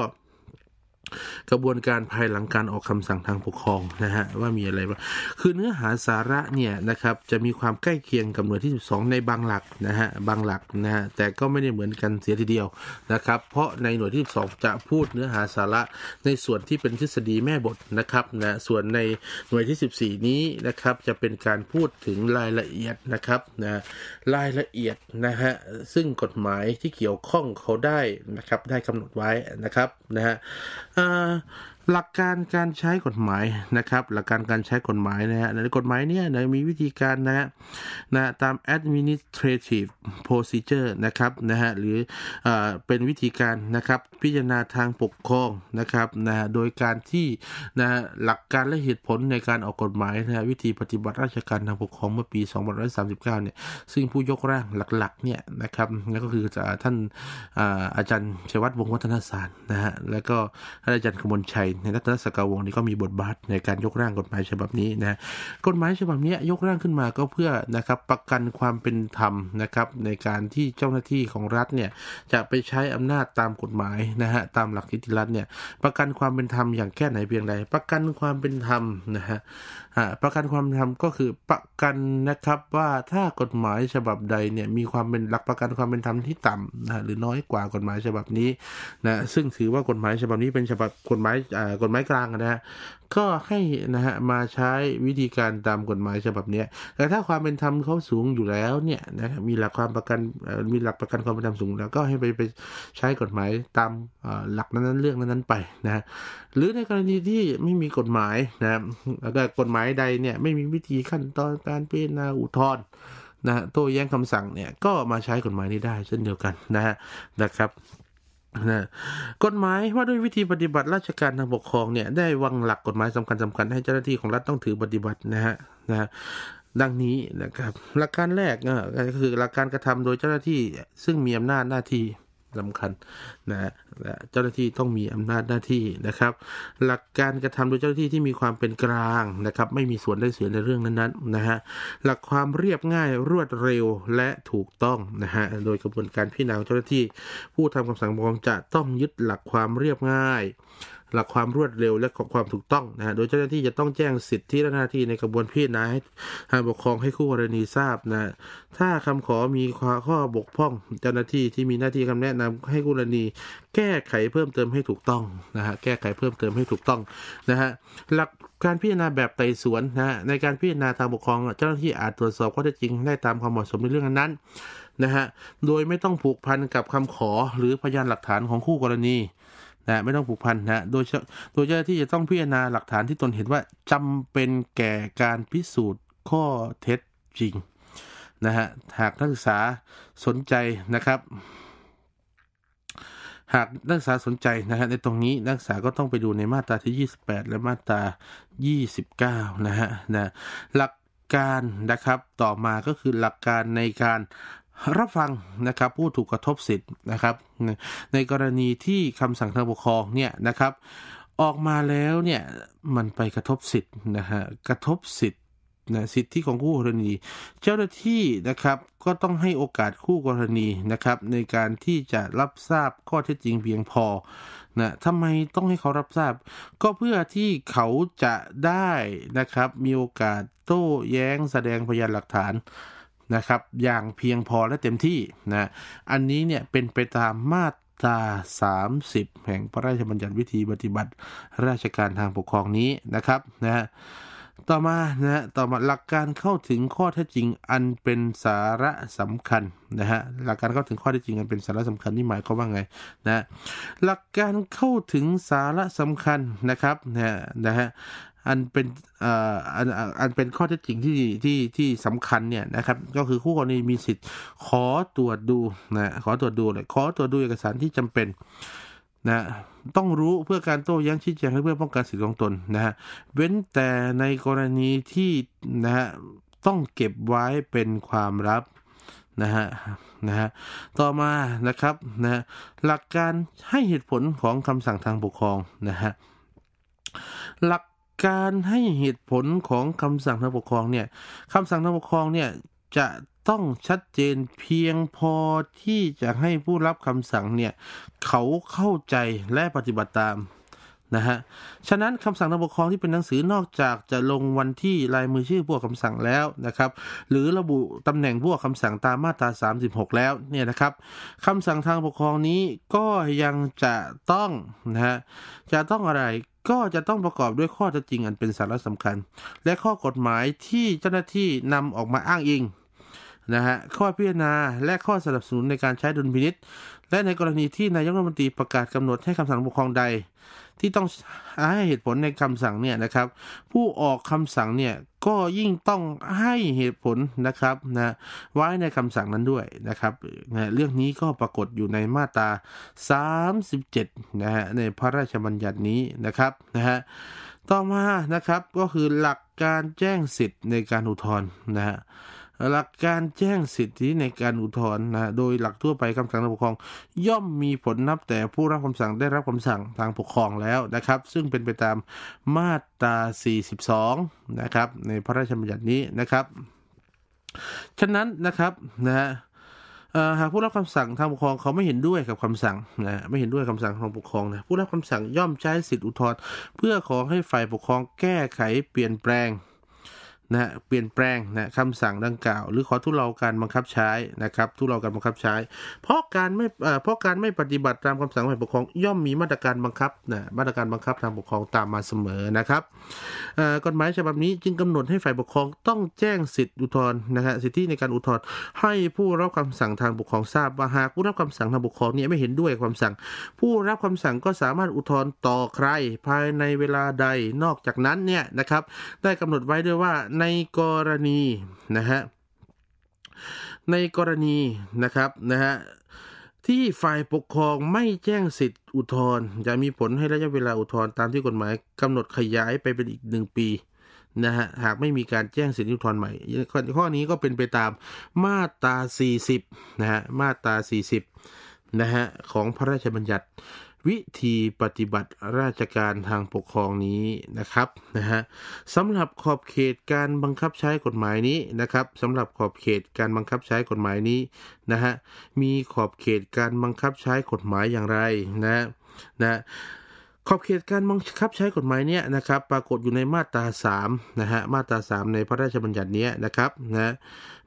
กระบวนการภายหลังการออกคำสั่งทางปกครองนะฮะว่ามีอะไรบ้างคือเนื้อหาสาระเนี่ยนะครับจะมีความใกล้เคียงกับหน่วยที่ 12 ในบางหลักนะฮะบางหลักนะฮะแต่ก็ไม่ได้เหมือนกันเสียทีเดียวนะครับ เพราะในหน่วยที่12จะพูดเนื้อหาสาระในส่วนที่เป็นทฤษฎีแม่บทนะครับนะส่วนในหน่วยที่ 14 นี้นะครับจะเป็นการพูดถึงรายละเอียดนะครับนะรายละเอียดนะฮะซึ่งกฎหมายที่เกี่ยวข้องเขาได้นะครับได้กำหนดไว้นะครับนะฮะ Uh, หลักการการใช้กฎหมายนะครับหลักการการใช้กฎหมายนะฮะในกฎหมายเนี่ยนะมีวิธีการนะฮะนะตาม administrative procedure นะครับนะฮะหรือเอ่เป็นวิธีการนะครับพิจารณาทางปกครองนะครับนะฮะโดยการที่นะหลักการและเหตุผลในการออกกฎหมายนะวิธีปฏิบัติราชการทางปกครองเมื่อปี2539เนี่ยซึ่งผู้ยกร่างหลักๆเนี่ยนะครับนั่นก็คือท่านอาจารย์ชัยวัฒนวงวัฒนศาสตร์นะฮะแล้วก็อาจารย์ขมลชัยนในรัตนสกาวงนี้ก็มีบทบาทในการยกร่างกฎหมายฉบับนี้นะกฎหมายฉบับนี้ยกร่างขึ้นมาก็เพื่อนะครับประกันความเป็นธรรมนะครับ ในการที่เจ้าหน้าที่ของรัฐเนี่ย จะไปใช้อำนาจตามกฎหมายนะฮะตามหลักนิติรัฐเนี่ยประกันความเป็นธรรมอย่างแค่ไหนเพียงใดประกันความเป็นธรรมนะฮะประกันความธรรมก็คือประกันนะครับว่าถ้ากฎหมายฉบับใดเนี่ยมีความเป็นหลักประกันความเป็นธรรมที่ต่ำนะหรือน้อยกว่ากฎหมายฉบับนี้นะซึ่งถือว่ากฎหมายฉบับนี้เป็นฉบับกฎหมายกฎหมายกลางนะฮะก็ให้นะฮะมาใช้วิธีการตามกฎหมายฉบับนี้แต่ถ้าความเป็นธรรมเขาสูงอยู่แล้วเนี่ยนะมีหลักความประกันมีหลักประกันความเป็นธรรมสูงแล้วก็ให้ไปไปใช้กฎหมายตามหลักนั้นๆเรื่องนั้นๆไปนะหรือในกรณีที่ไม่มีกฎหมายนะแล้วก็กฎหมายใดเนี่ยไม่มีวิธีขั้นตอนการพิจารณาอุทธรณ์นะโต้แย้งคำสั่งเนี่ยก็มาใช้กฎหมายนี้ได้เช่นเดียวกันนะฮะนะครับนะกฎหมายว่าด้วยวิธีปฏิบัติ ราชการทางปกครองเนี่ยได้วางหลักกฎหมายสำคัญสำคัญให้เจ้าหน้าที่ของรัฐต้องถือปฏิบัตินะฮะนะดังนี้นะครับหลักการแรกก็คือหลักการกระทำโดยเจ้าหน้าที่ซึ่งมีอำนาจหน้าที่สำคัญนะฮะเจ้าหน้าที่ต้องมีอำนาจหน้าที่นะครับ หลักการกระทำโดยเจ้าหน้าที่ที่มีความเป็นกลางนะครับ ไม่มีส่วนได้เสียในเรื่องนั้นๆนะฮะหลักความเรียบง่ายรวดเร็วและถูกต้องนะฮะโดยกระบวนการพิจารณาเจ้าหน้าที่ ผู้ทำคำสั่งปกครองจะต้องยึดหลักความเรียบง่ายหลักความรวดเร็วและของความถูกต้องนะฮะโดยเจ้าหน้าที่จะต้องแจ้งสิทธิและหน้าที่ในกระบวนพิจารณาให้ทางปกครองให้คู่กรณีทราบนะถ้าคำขอมีข้อบกพร่องเจ้าหน้าที่ที่มีหน้าที่คำแนะนำให้คู่กรณี แก้ไขเพิ่มเติมให้ถูกต้องนะฮะ แก้ไขเพิ่มเติมให้ถูกต้องนะฮะ หลักการพิจารณาแบบไต่สวนนะฮะในการพิจารณาทางปกครอง เจ้าหน้าที่อาจตรวจสอบข้อเท็จจริงได้ตามความเหมาะสมในเรื่องนั้นนะฮะ โดยไม่ต้องผูกพันกับคำขอ หรือพยานหลักฐานของคู่กรณีนะไม่ต้องผูกพันนะโดยโดยเจ้าที่จะต้องพิจารณาหลักฐานที่ตนเห็นว่าจำเป็นแก่การพิสูจน์ข้อเท็จจริงนะฮะหากนักศึกษาสนใจนะครับ หากนักศึกษาสนใจนะฮะในตรงนี้นักศึกษาก็ต้องไปดูในมาตราที่ 28 และมาตรา 29นะฮะนะหลักการนะครับต่อมาก็คือหลักการในการรับฟังนะครับผู้ถูกกระทบสิทธิ์นะครับในกรณีที่คำสั่งทางปกครองเนี่ยนะครับออกมาแล้วเนี่ยมันไปกระทบสิทธิ์นะฮะกระทบสิทธิ์นะสิทธิของคู่กรณี เจ้าหน้าที่นะครับก็ต้องให้โอกาสคู่กรณีนะครับในการที่จะรับทราบข้อเท็จจริงเพียงพอนะทำไมต้องให้เขารับทราบ ก็เพื่อที่เขาจะได้นะครับมีโอกาสโต้แย้งแสดงพยานหลักฐานนะครับอย่างเพียงพอและเต็มที่นะอันนี้เนี่ย เป็นไปตามมาตรา30 แห่งพระราชบัญญัติวิธีปฏิบัติราชการทางปกครองนี้นะครับ นะฮะต่อมานะฮะต่อมาหลักการเข้าถึงข้อเท็จจริงอันเป็นสาระสำคัญ นะฮะหลักการเข้าถึงข้อเท็จจริง อันเป็นสาระสำคัญ นี่หมายความว่าไงนะหลักการเข้าถึงสาระสำคัญนะครับนะฮะอันเป็นอันอันเป็นข้อเท็จจริงที่ที่ที่สำคัญเนี่ยนะครับก็คือ คู่กรณีมีสิทธิ์ขอตรวจดูนะขอตรวจดูเลยขอตรวจดูเอกสารที่จำเป็นนะต้องรู้เพื่อการโต้แย้งชี้แจงและเพื่อป้องกันสิทธิของตนนะฮะเว้นแต่ในกรณีที่นะฮะต้องเก็บไว้เป็นความลับนะฮะนะฮะต่อมานะครับนะหลักการให้เหตุผลของคำสั่งทางปกครองนะฮะหลักการให้เหตุผลของคำสั่งทางปกครองเนี่ยคำสั่งทางปกครองเนี่ยจะต้องชัดเจนเพียงพอที่จะให้ผู้รับคำสั่งเนี่ยเขาเข้าใจและปฏิบัติตามนะฮะ ฉะนั้นคำสั่งทางปกครองที่เป็นหนังสือนอกจากจะลงวันที่ลายมือชื่อผู้กคำสั่งแล้วนะครับ หรือระบุตำแหน่งผู้กคำสั่งตามมาตรา36 แล้วเนี่ยนะครับคำสั่งทางปกครองนี้ก็ยังจะต้องนะฮะ จะต้องอะไรก็จะต้องประกอบด้วยข้อเท็จจริงอันเป็นสาระสำคัญ และข้อกฎหมายที่เจ้าหน้าที่นำออกมาอ้างอิงนะฮะข้อพิจารณา และข้อสนับสนุนในการใช้ดุลพินิษและในกรณีที่นายกรัฐมนตรีประกาศกำหนดให้คำสั่งปกครองใดที่ต้องให้เหตุผลในคำสั่งเนี่ยนะครับ ผู้ออกคำสั่งเนี่ยก็ยิ่งต้องให้เหตุผลนะครับนะไว้ในคำสั่งนั้นด้วยนะครับนะเรื่องนี้ก็ปรากฏอยู่ในมาตรา37นะฮะในพระราชบัญญัตินี้นะครับนะฮะต่อมานะครับก็คือหลักการแจ้งสิทธิ์ในการอุทธรณ์นะฮะหลักการแจ้งสิทธิในการอุทธรณ์นะโดยหลักทั่วไปคำสั่งทางปกครอง ย่อมมีผลนับแต่ผู้รับคำสั่งได้รับคำสั่งทางปกครองแล้วนะครับ ซึ่งเป็นไปตามมาตรา 42 นะครับในพระราชบัญญัตินี้นะครับ ฉะนั้นนะครับนะฮะหากผู้รับคำสั่งทางปกครองเขาไม่เห็นด้วยกับคำสั่งนะไม่เห็นด้วยคำสั่งทางปกครองนะผู้รับคำสั่งย่อมใช้สิทธิอุทธรณ์เพื่อขอให้ฝ่ายปกครองแก้ไขเปลี่ยนแปลงนะเปลี่ยนแปลงนะคำสั่งดังกล่าว หรือขอทุเลาการบังคับใช้นะครับทุเลาการบังคับใช้ เพราะการไม่เพราะการไม่ปฏิบัติตามคำสั่งฝ่ายปกครอง ย่อมมีมาตรการบังคับนะมาตรการบังคับทางปกครองตามมาเสมอนะครับกฎหมายฉบับนี้จึงกำหนดให้ฝ่ายปกครองต้องแจ้งสิทธิอุทธรณ์นะฮะสิทธิในการอุทธรณ์ให้ผู้รับคำสั่งทางปกครองทราบว่าหากผู้รับคำสั่งทางปกครองเนี่ยไม่เห็นด้วยคำสั่ง ผู้รับคำสั่งก็สามารถอุทธรณ์ต่อใครภายในเวลาใดนอกจากนั้นเนี่ยนะครับได้กำหนดไว้ด้วยว่าในกรณีนะฮะ ในกรณีนะครับนะฮะที่ฝ่ายปกครองไม่แจ้งสิทธิ์อุทธรณ์จะมีผลให้ระยะเวลาอุทธรณ์ตามที่กฎหมายกำหนดขยายไปเป็นอีกหนึ่งปีนะฮะหากไม่มีการแจ้งสิทธิอุทธรณ์ใหม่ข้อนี้ก็เป็นไปตามมาตรา40นะฮะมาตรา40นะฮะของพระราชบัญญัติวิธีปฏิบัติราชการทางปกครองนี้นะครับนะฮะสำหรับขอบเขตการบังคับใช้กฎหมายนี้นะครับสำหรับขอบเขตการบังคับใช้กฎหมายนี้นะฮะมีขอบเขตการบังคับใช้กฎหมายอย่างไรนะนะขอบเขตการบังคับใช้กฎหมายเนี่ยนะครับปรากฏอยู่ในมาตรา3นะฮะมาตรา3 ในพระราชบัญญัตินี้นะครับนะ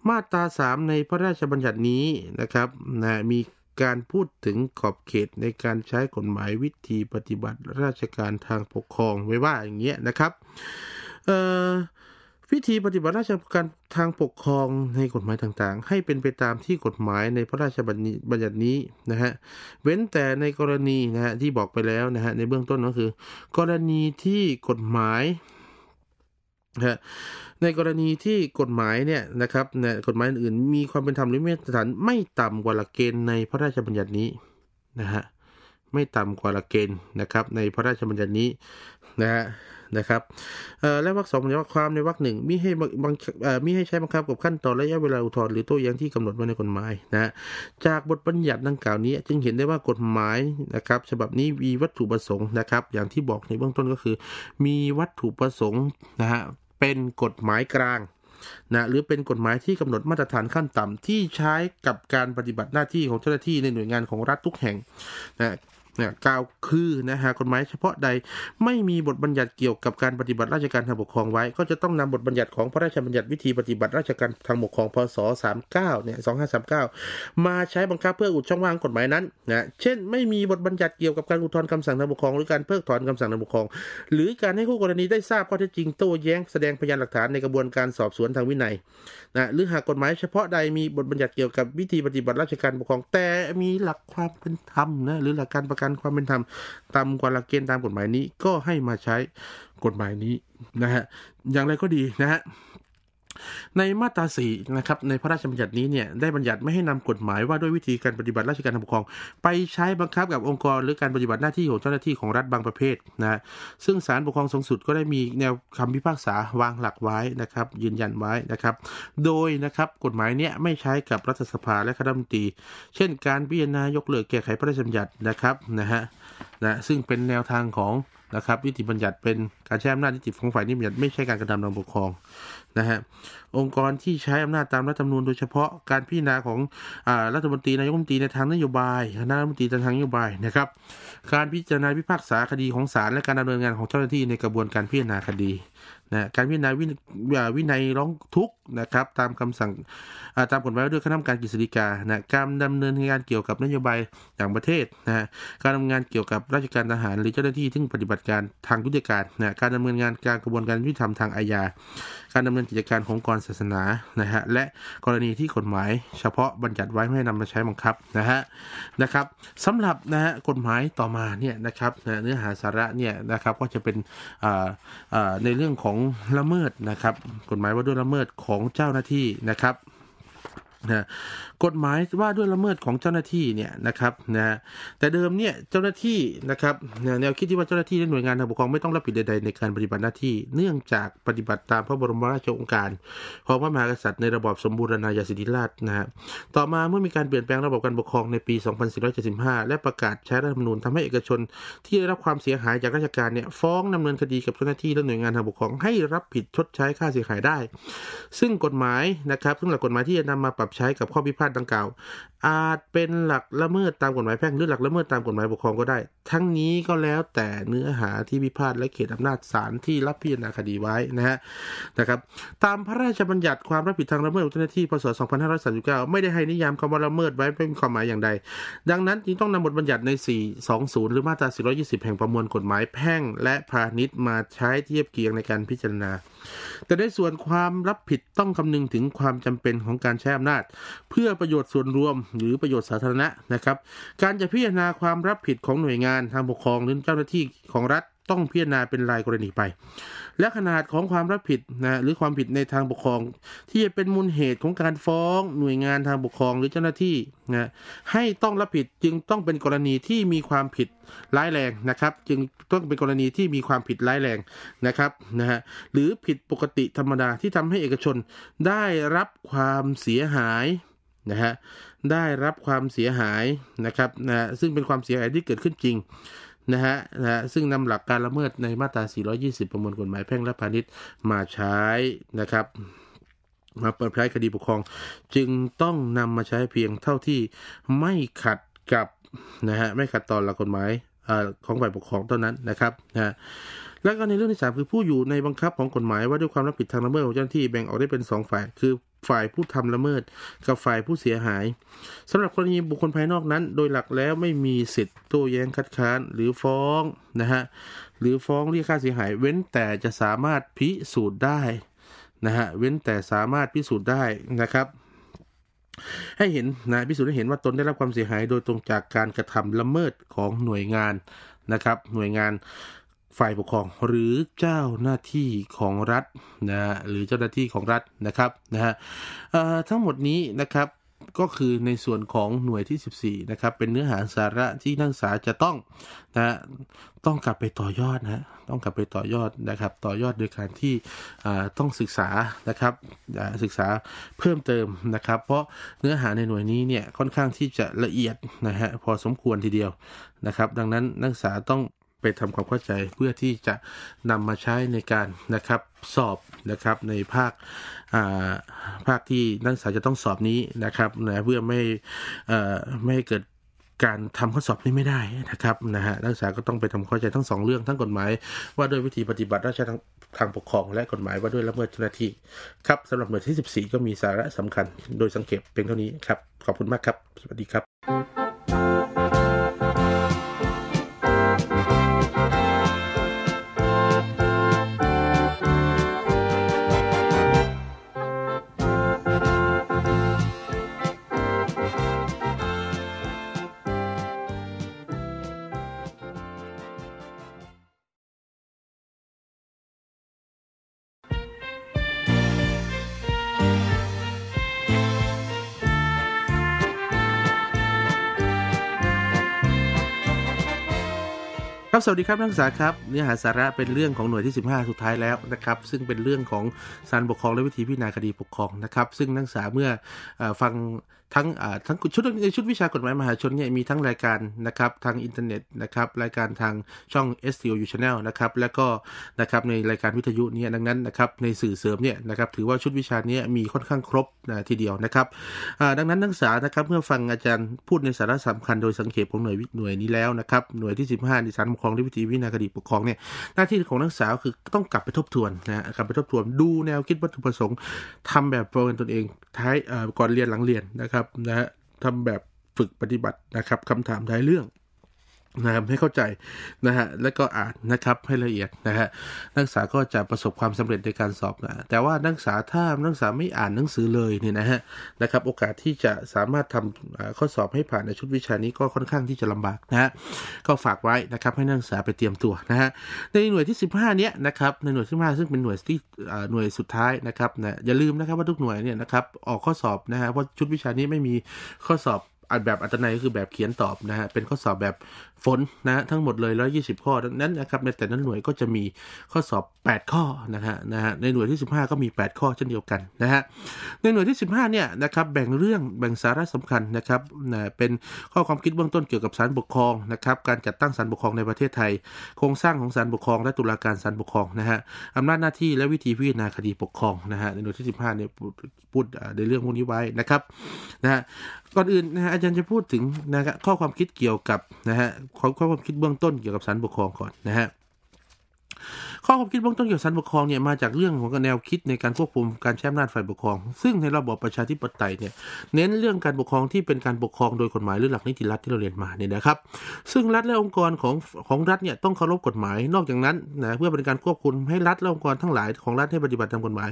มาตรา 3 ในพระราชบัญญัตินี้นะครับนะมีการพูดถึงขอบเขตในการใช้กฎหมายวิธีปฏิบัติราชการทางปกครองไว้ว่าอย่างเงี้ยนะครับวิธีปฏิบัติราชการทางปกครองในกฎหมายต่างๆ ให้เป็นไปตามที่กฎหมายในพระราชบัญญัตินี้นะฮะเว้นแต่ในกรณีนะฮะที่บอกไปแล้วนะฮะในเบื้องต้นก็คือ กรณีที่กฎหมายนะในกรณีที่กฎหมายเนี่ยนะครับนกฎหมายอื่นมีความเป็นธรรมหรือมาตรฐาน ไม่ต่ำกว่าหลักเกณฑ์ ในพระราชบัญญัตินี้นะฮะไม่ต่ำกว่าหลักเกณฑ์นะครับในพระราชบัญญัตินี้นะฮะนะครับและวรรคสองวรรคความในวรรคหนึ่งมิให้บังมิให้ใช้บังคับกับขั้นตอนระยะเวลาอุทธรณ์หรือโต้แย้งที่กำหนดไว้ในกฎหมายนะจากบทบัญญัติดังกล่าวนี้ จึงเห็นได้ว่ากฎหมายนะครับฉบับนี้มีวัตถุประสงค์นะครับ อย่างที่บอกในเบื้องต้นก็คือ มีวัตถุประสงค์นะฮะเป็นกฎหมายกลางนะหรือเป็นกฎหมายที่กำหนดมาตรฐานขั้นต่ำ ที่ใช้กับการปฏิบัติหน้าที่ของเจ้าหน้าที่ในหน่วยงานของรัฐทุกแห่งนะเนี่ยกล่าวคือนะฮะกฎหมายเฉพาะใดไม่มีบทบัญญัติเกี่ยวกับการปฏิบัติราชการทางปกครองไว้ ก็จะต้องนำบทบัญญัติของพระราชบัญญัติวิธีปฏิบัติราชการทางปกครองพศ39เนี่ย2539 มาใช้บังคับเพื่ออุดช่องว่างกฎหมายนั้นนะเช่นไม่มีบทบัญญัติเกี่ยวกับการอุทธรณ์คำสั่งทางปกครองหรือการเพิกถอนคำสั่งทางปกครอง หรือการให้คู่กรณีได้ทราบข้อเท็จจริงโต้แย้งแสดงพยานหลักฐานในกระบวนการสอบสวนทางวินัยนะหรือหากกฎหมายเฉพาะใดมีบทบัญญัติเกี่ยวกับวิธีปฏิบัติราชการปกครอง แต่มีหลักความเป็นธรรมนะหรือหลักการประกันการความเป็นธรรมตามกฎหลักเกณฑ์ตามกฎหมายนี้ ก็ให้มาใช้กฎหมายนี้ นะฮะอย่างไรก็ดีนะฮะในมาตราสี่นะครับในพระราชบัญญัตินี้เนี่ยได้บัญญัติไม่ให้นำกฎหมายว่าด้วยวิธีการปฏิบัติราชการปกครอง ไปใช้บังคับกับองค์กรหรือการปฏิบัติหน้าที่ของเจ้าหน้าที่ของรัฐบางประเภทนะซึ่งศาลปกครองสูงสุดก็ได้มีแนวคำพิพากษาวางหลักไว้นะครับ ยืนยันไว้นะครับ โดยนะครับกฎหมายเนี้ยไม่ใช้กับรัฐสภาและคณะรัฐมนตรี เช่น การพิจารณายกเลิกแก้ไขพระราชบัญญัตินะครับนะฮะนะซึ่งเป็นแนวทางของนะครับนิติบัญญัติเป็นการใช้อำนาจนิติของฝ่ายนิติบัญญัติไม่ใช่การกระทำทางปกครองนะฮะองค์กรที่ใช้อำนาจตามรัฐธรรมนูญโดยเฉพาะ การพิจารณาของอรัฐมนตรีนายกรัฐมนตรีในทางนโยบายคณะรัฐมนตรีในทางนโยบายนะครับการพิจารณาพิพากษาคดีของศาลและการดำเนินงานของเจ้าหน้าที่ในกระบวนการพิจารณาคดีนะการพิจารณาวินัยร้องทุกข์นะครับตามคำสั่งตามกฎหมายด้วยคณะกรรมการกฤษฎีกานะการดำเนินงานเกี่ยวกับนโยบายต่างประเทศนะการดำเนินงานเกี่ยวกับราชการทหารหรือเจ้าหน้าที่ที่ปฏิบัติการทางยุติการนะการดำเนินงานการกระบวนการยุติธรรมทางอาญาการดำเนินกิจการขององค์กรศาสนานะฮะและกรณีที่กฎหมาย เฉพาะบัญญัติไว้ไม่ให้นำมาใช้บังคับนะฮะนะครับสำหรับนะฮะกฎหมายต่อมาเนี่ยนะครับเนื้อหาสาระเนี่ยนะครับก็จะเป็นในเรื่องของละเมิดนะครับกฎหมายว่าด้วยละเมิดของเจ้าหน้าที่นะครับนะกฎหมายว่าด้วยละเมิดของเจ้าหน้าที่เนี่ยนะครับนะแต่เดิมเนี่ยเจ้าหน้าที่นะครับแนวคิดที่ว่าเจ้าหน้าที่และหน่วยงานทางปกครองไม่ต้องรับผิดใดๆ ในการปฏิบัติหน้าที่ เนื่องจากปฏิบัติตามพระบรมราชโองการของพระมหากษัตริย์ในระบอบสมบูรณาญาสิทธิราชนะฮะต่อมาเมื่อมีการเปลี่ยนแปลงระบบการปกครองในปี 2475 และประกาศใช้รัฐธรรมนูญทำให้เอกชนที่ได้รับความเสียหายจากราชการเนี่ยฟ้องดำเนินคดีกับเจ้าหน้าที่และหน่วยงานทางปกครอง ให้รับผิดชดใช้ค่าเสียหายได้ ซึ่งกฎหมายนะครับซึ่งหลักกฎหมายที่จะนำมาปรับใช้กับข้อพิพาทตดังกล่าวอาจเป็นหลักละเมิดตามกฎหมายแพ่งหรือหลักละเมิดตามกฎหมายปกครองก็ได้ ทั้งนี้ก็แล้วแต่เนื้อหาที่พิพาทและเขตอำนาจศาลที่รับพิจารณาคดีไว้นะฮะนะครับตามพระราชบัญญัติความรับผิดทางละเมิดเจ้าหน้าที่พศ2539ไม่ได้ให้นิยามคำว่าละเมิดไว้เป็นความหมายอย่างใด ดังนั้น จึงต้องนำบทบัญญัติใน 420หรือมาตรา420 แห่งประมวลกฎหมายแพ่ง และพาณิชย์มาใช้เทียบเคียงในการพิจารณาแต่ในส่วนความรับผิดต้องคำนึงถึงความจำเป็นของการใช้อำนาจ เพื่อประโยชน์ส่วนรวมหรือประโยชน์สาธารณะนะครับ การจะพิจารณาความรับผิดของหน่วยงานทางปกครอง หรือเจ้าหน้าที่ของรัฐต้องพิจารณาเป็นรายกรณีไป และขนาดของความรับผิดนะหรือความผิดในทางปกครอง ที่จะเป็นมูลเหตุของการฟ้องหน่วยงานทางปกครองหรือเจ้าหน้าที่นะให้ต้องรับผิดจึงต้องเป็นกรณีที่มีความผิดร้ายแรงนะครับ จึงต้องเป็นกรณีที่มีความผิดร้ายแรงนะครับนะฮะหรือผิดปกติธรรมดาที่ทำให้เอกชน ได้รับความเสียหายนะฮะได้รับความเสียหายนะครับนะซึ่งเป็นความเสียหายที่เกิดขึ้นจริงนะฮะนะซึ่งนำหลักการละเมิดในมาตรา 420 ประมวลกฎหมายแพ่งและพาณิชย์มาใช้นะครับมาเปิดเผยคดีปกครอง จึงต้องนำมาใช้เพียงเท่าที่ไม่ขัดกับนะฮะไม่ขัดต่อหลักกฎหมายของฝ่ายปกครองเท่านั้นนะครับนะแล้วก็ในเรื่องที่3คือผู้อยู่ในบังคับของกฎหมายว่าด้วยความรับผิดทางละเมิดของเจ้าหน้าที่แบ่งออกได้เป็น2ฝ่ายคือฝ่ายผู้ทำละเมิดกับฝ่ายผู้เสียหายสำหรับกรณีบุคคลภายนอกนั้นโดยหลักแล้วไม่มีสิทธิ์โต้แย้งคัดค้านหรือฟ้องนะฮะหรือฟ้องเรียกค่าเสียหาย เว้นแต่จะสามารถพิสูจน์ได้นะฮะเว้นแต่สามารถพิสูจน์ได้นะครับให้เห็นนะพิสูจน์ให้เห็นว่าตนได้รับความเสียหายโดยตรงจากการกระทำละเมิดของหน่วยงานนะครับหน่วยงานฝ่ายปกครองหรือเจ้าหน้าที่ของรัฐนะหรือเจ้าหน้าที่ของรัฐนะครับนะฮะทั้งหมดนี้นะครับก็คือในส่วนของหน่วยที่ 14นะครับเป็นเนื้อหาสาระที่นักศึกษาจะต้องนะต้องกลับไปต่อยอดนะต้องกลับไปต่อยอดนะครับต่อยอดโดยการที่ต้องศึกษานะครับศึกษาเพิ่มเติมนะครับ เพราะเนื้อหาในหน่วยนี้เนี่ยค่อนข้างที่จะละเอียดนะฮะพอสมควรทีเดียวนะครับดังนั้นนักศึกษาต้องไปทำความเข้าใจเพื่อที่จะนำมาใช้ในการนะครับสอบนะครับในภาคภาคที่นักศึกษาจะต้องสอบนี้นะครับนะเพื่อไม่ไม่ให้เกิดการทำข้อสอบนี้ไม่ได้นะครับนะฮะนักศึกษาก็ต้องไปทวาข้อใจทั้งสองเรื่องทั้งกฎหมาย ว่าด้วยวิธีปฏิบัติราชการทางปกครองและกฎหมายว่าด้วยละเมิดหน้าที่ครับสำหรับหน่วยที่ 14 ก็มีสาระสำคัญโดยสังเกตเป็นเท่านี้ครับขอบคุณมากครับ สวัสดีครับับสวัสดีครับ นักศึกษาครับ เนื้อหาสาระเป็นเรื่องของหน่วยที่ 15 สุดท้ายแล้วนะครับ ซึ่งเป็นเรื่องของสารปกครองและวิธีพิจารณาคดีปกครองนะครับ ซึ่งนักศึกษาเมื่ออฟังทั้งทั้งชุดในชุดวิชากฎหมายมหาชนเนี่ยมีทั้งรายการนะครับทางอินเทอร์เน็ตนะครับรายการทางช่อง s t o u Channel นะครับแล้วก็นะครับในรายการวิทยุเนี่ยดังนั้นนะครับในสื่อเสริมเนี่ยนะครับถือว่าชุดวิชานี้มีค่อนข้างครบนะทีเดียวนะครับดังนั้นนักศึกษานะครับเมื่อฟังอาจารย์พูดในสาระสำคัญโดยสังเกตของหน่วยหน่วยนี้แล้วนะครับหน่วยที่ 15ในสารปกครองและวิธีวินาคดีปกครองเนี่ยหน้าที่ของนักศึกษาคือต้องกลับไปทบทวนนะกลับไปทบทวนดูแนวคิดวัตถุประสงค์ ทำแบบโปรแกรมตนเอง ท้ายก่อนเรียนหลังเรียนนะครับครับนะฮะทำแบบฝึกปฏิบัตินะครับคำถามท้ายเรื่องนะครับให้เข้าใจนะฮะและก็อ่านนะครับให้ละเอียดนะฮะนักศึกษาก็จะประสบความสำเร็จในการสอบนะแต่ว่านักศึกษาถ้านักศึกษาไม่อ่านหนังสือเลยเนี่ยนะฮะนะครับโอกาสที่จะสามารถทำข้อสอบให้ผ่านในชุดวิชานี้ก็ค่อนข้างที่จะลำบากนะฮะก็ฝากไว้นะครับให้นักศึกษาไปเตรียมตัวนะฮะในหน่วยที่ 15เนี้ยนะครับในหน่วยที่15ซึ่งเป็นหน่วยที่หน่วยสุดท้ายนะครับนะอย่าลืมนะครับว่าทุกหน่วยเนี่ยนะครับออกข้อสอบนะฮะเพราะชุดวิชานี้ไม่มีข้อสอบอันแบบอัตนัยก็คือแบบเขียนตอบนะฮะเป็นข้อสอบแบบฝนนะทั้งหมดเลย 120 ข้อนั้นนะครับในแต่ละหน่วยก็จะมีข้อสอบ 8 ข้อนะฮะนะฮะในหน่วยที่ 15 ก็มี 8 ข้อเช่นเดียวกันนะฮะในหน่วยที่ 15เนี่ยนะครับแบ่งเรื่องแบ่งสาระสำคัญนะครับนะเป็นข้อความคิดเบื้องต้นเกี่ยวกับศาลปกครองนะครับการจัดตั้งศาลปกครองในประเทศไทย โครงสร้างของศาลปกครองและตุลาการศาลปกครองนะฮะอำนาจหน้าที่และวิธีพิจารณาคดีปกครองนะฮะในหน่วยที่ 15เนี่ยพูดในเรื่องพวกนี้ไว้นะครับนะฮะก่อนอื่นนะฮะอาจารย์จะพูดถึงนะข้อความคิดเกี่ยวกับนะฮะขอความคิดเบื้องต้นเกี่ยวกับสารปกครองก่อนนะฮะข้อความคิดเบื้องต้นเกี่ยวกับสารปกครองเนี่ยมาจากเรื่องของแนวคิดในการควบคุมการใช้อำนาจฝ่ายปกครอง ซึ่งในระบอบประชาธิปไตยเนี่ยเน้นเรื่องการปกครองที่เป็นการปกครองโดยกฎหมายหรือหลักนิติรัฐที่เราเรียนมาเนี่ยนะครับ ซึ่งรัฐและองค์กรของของรัฐเนี่ยต้องเคารพกฎหมายนอกจากนั้นนะเพื่อเป็นการควบคุมให้รัฐและองค์กรทั้งหลายของรัฐให้ปฏิบัติตามกฎหมาย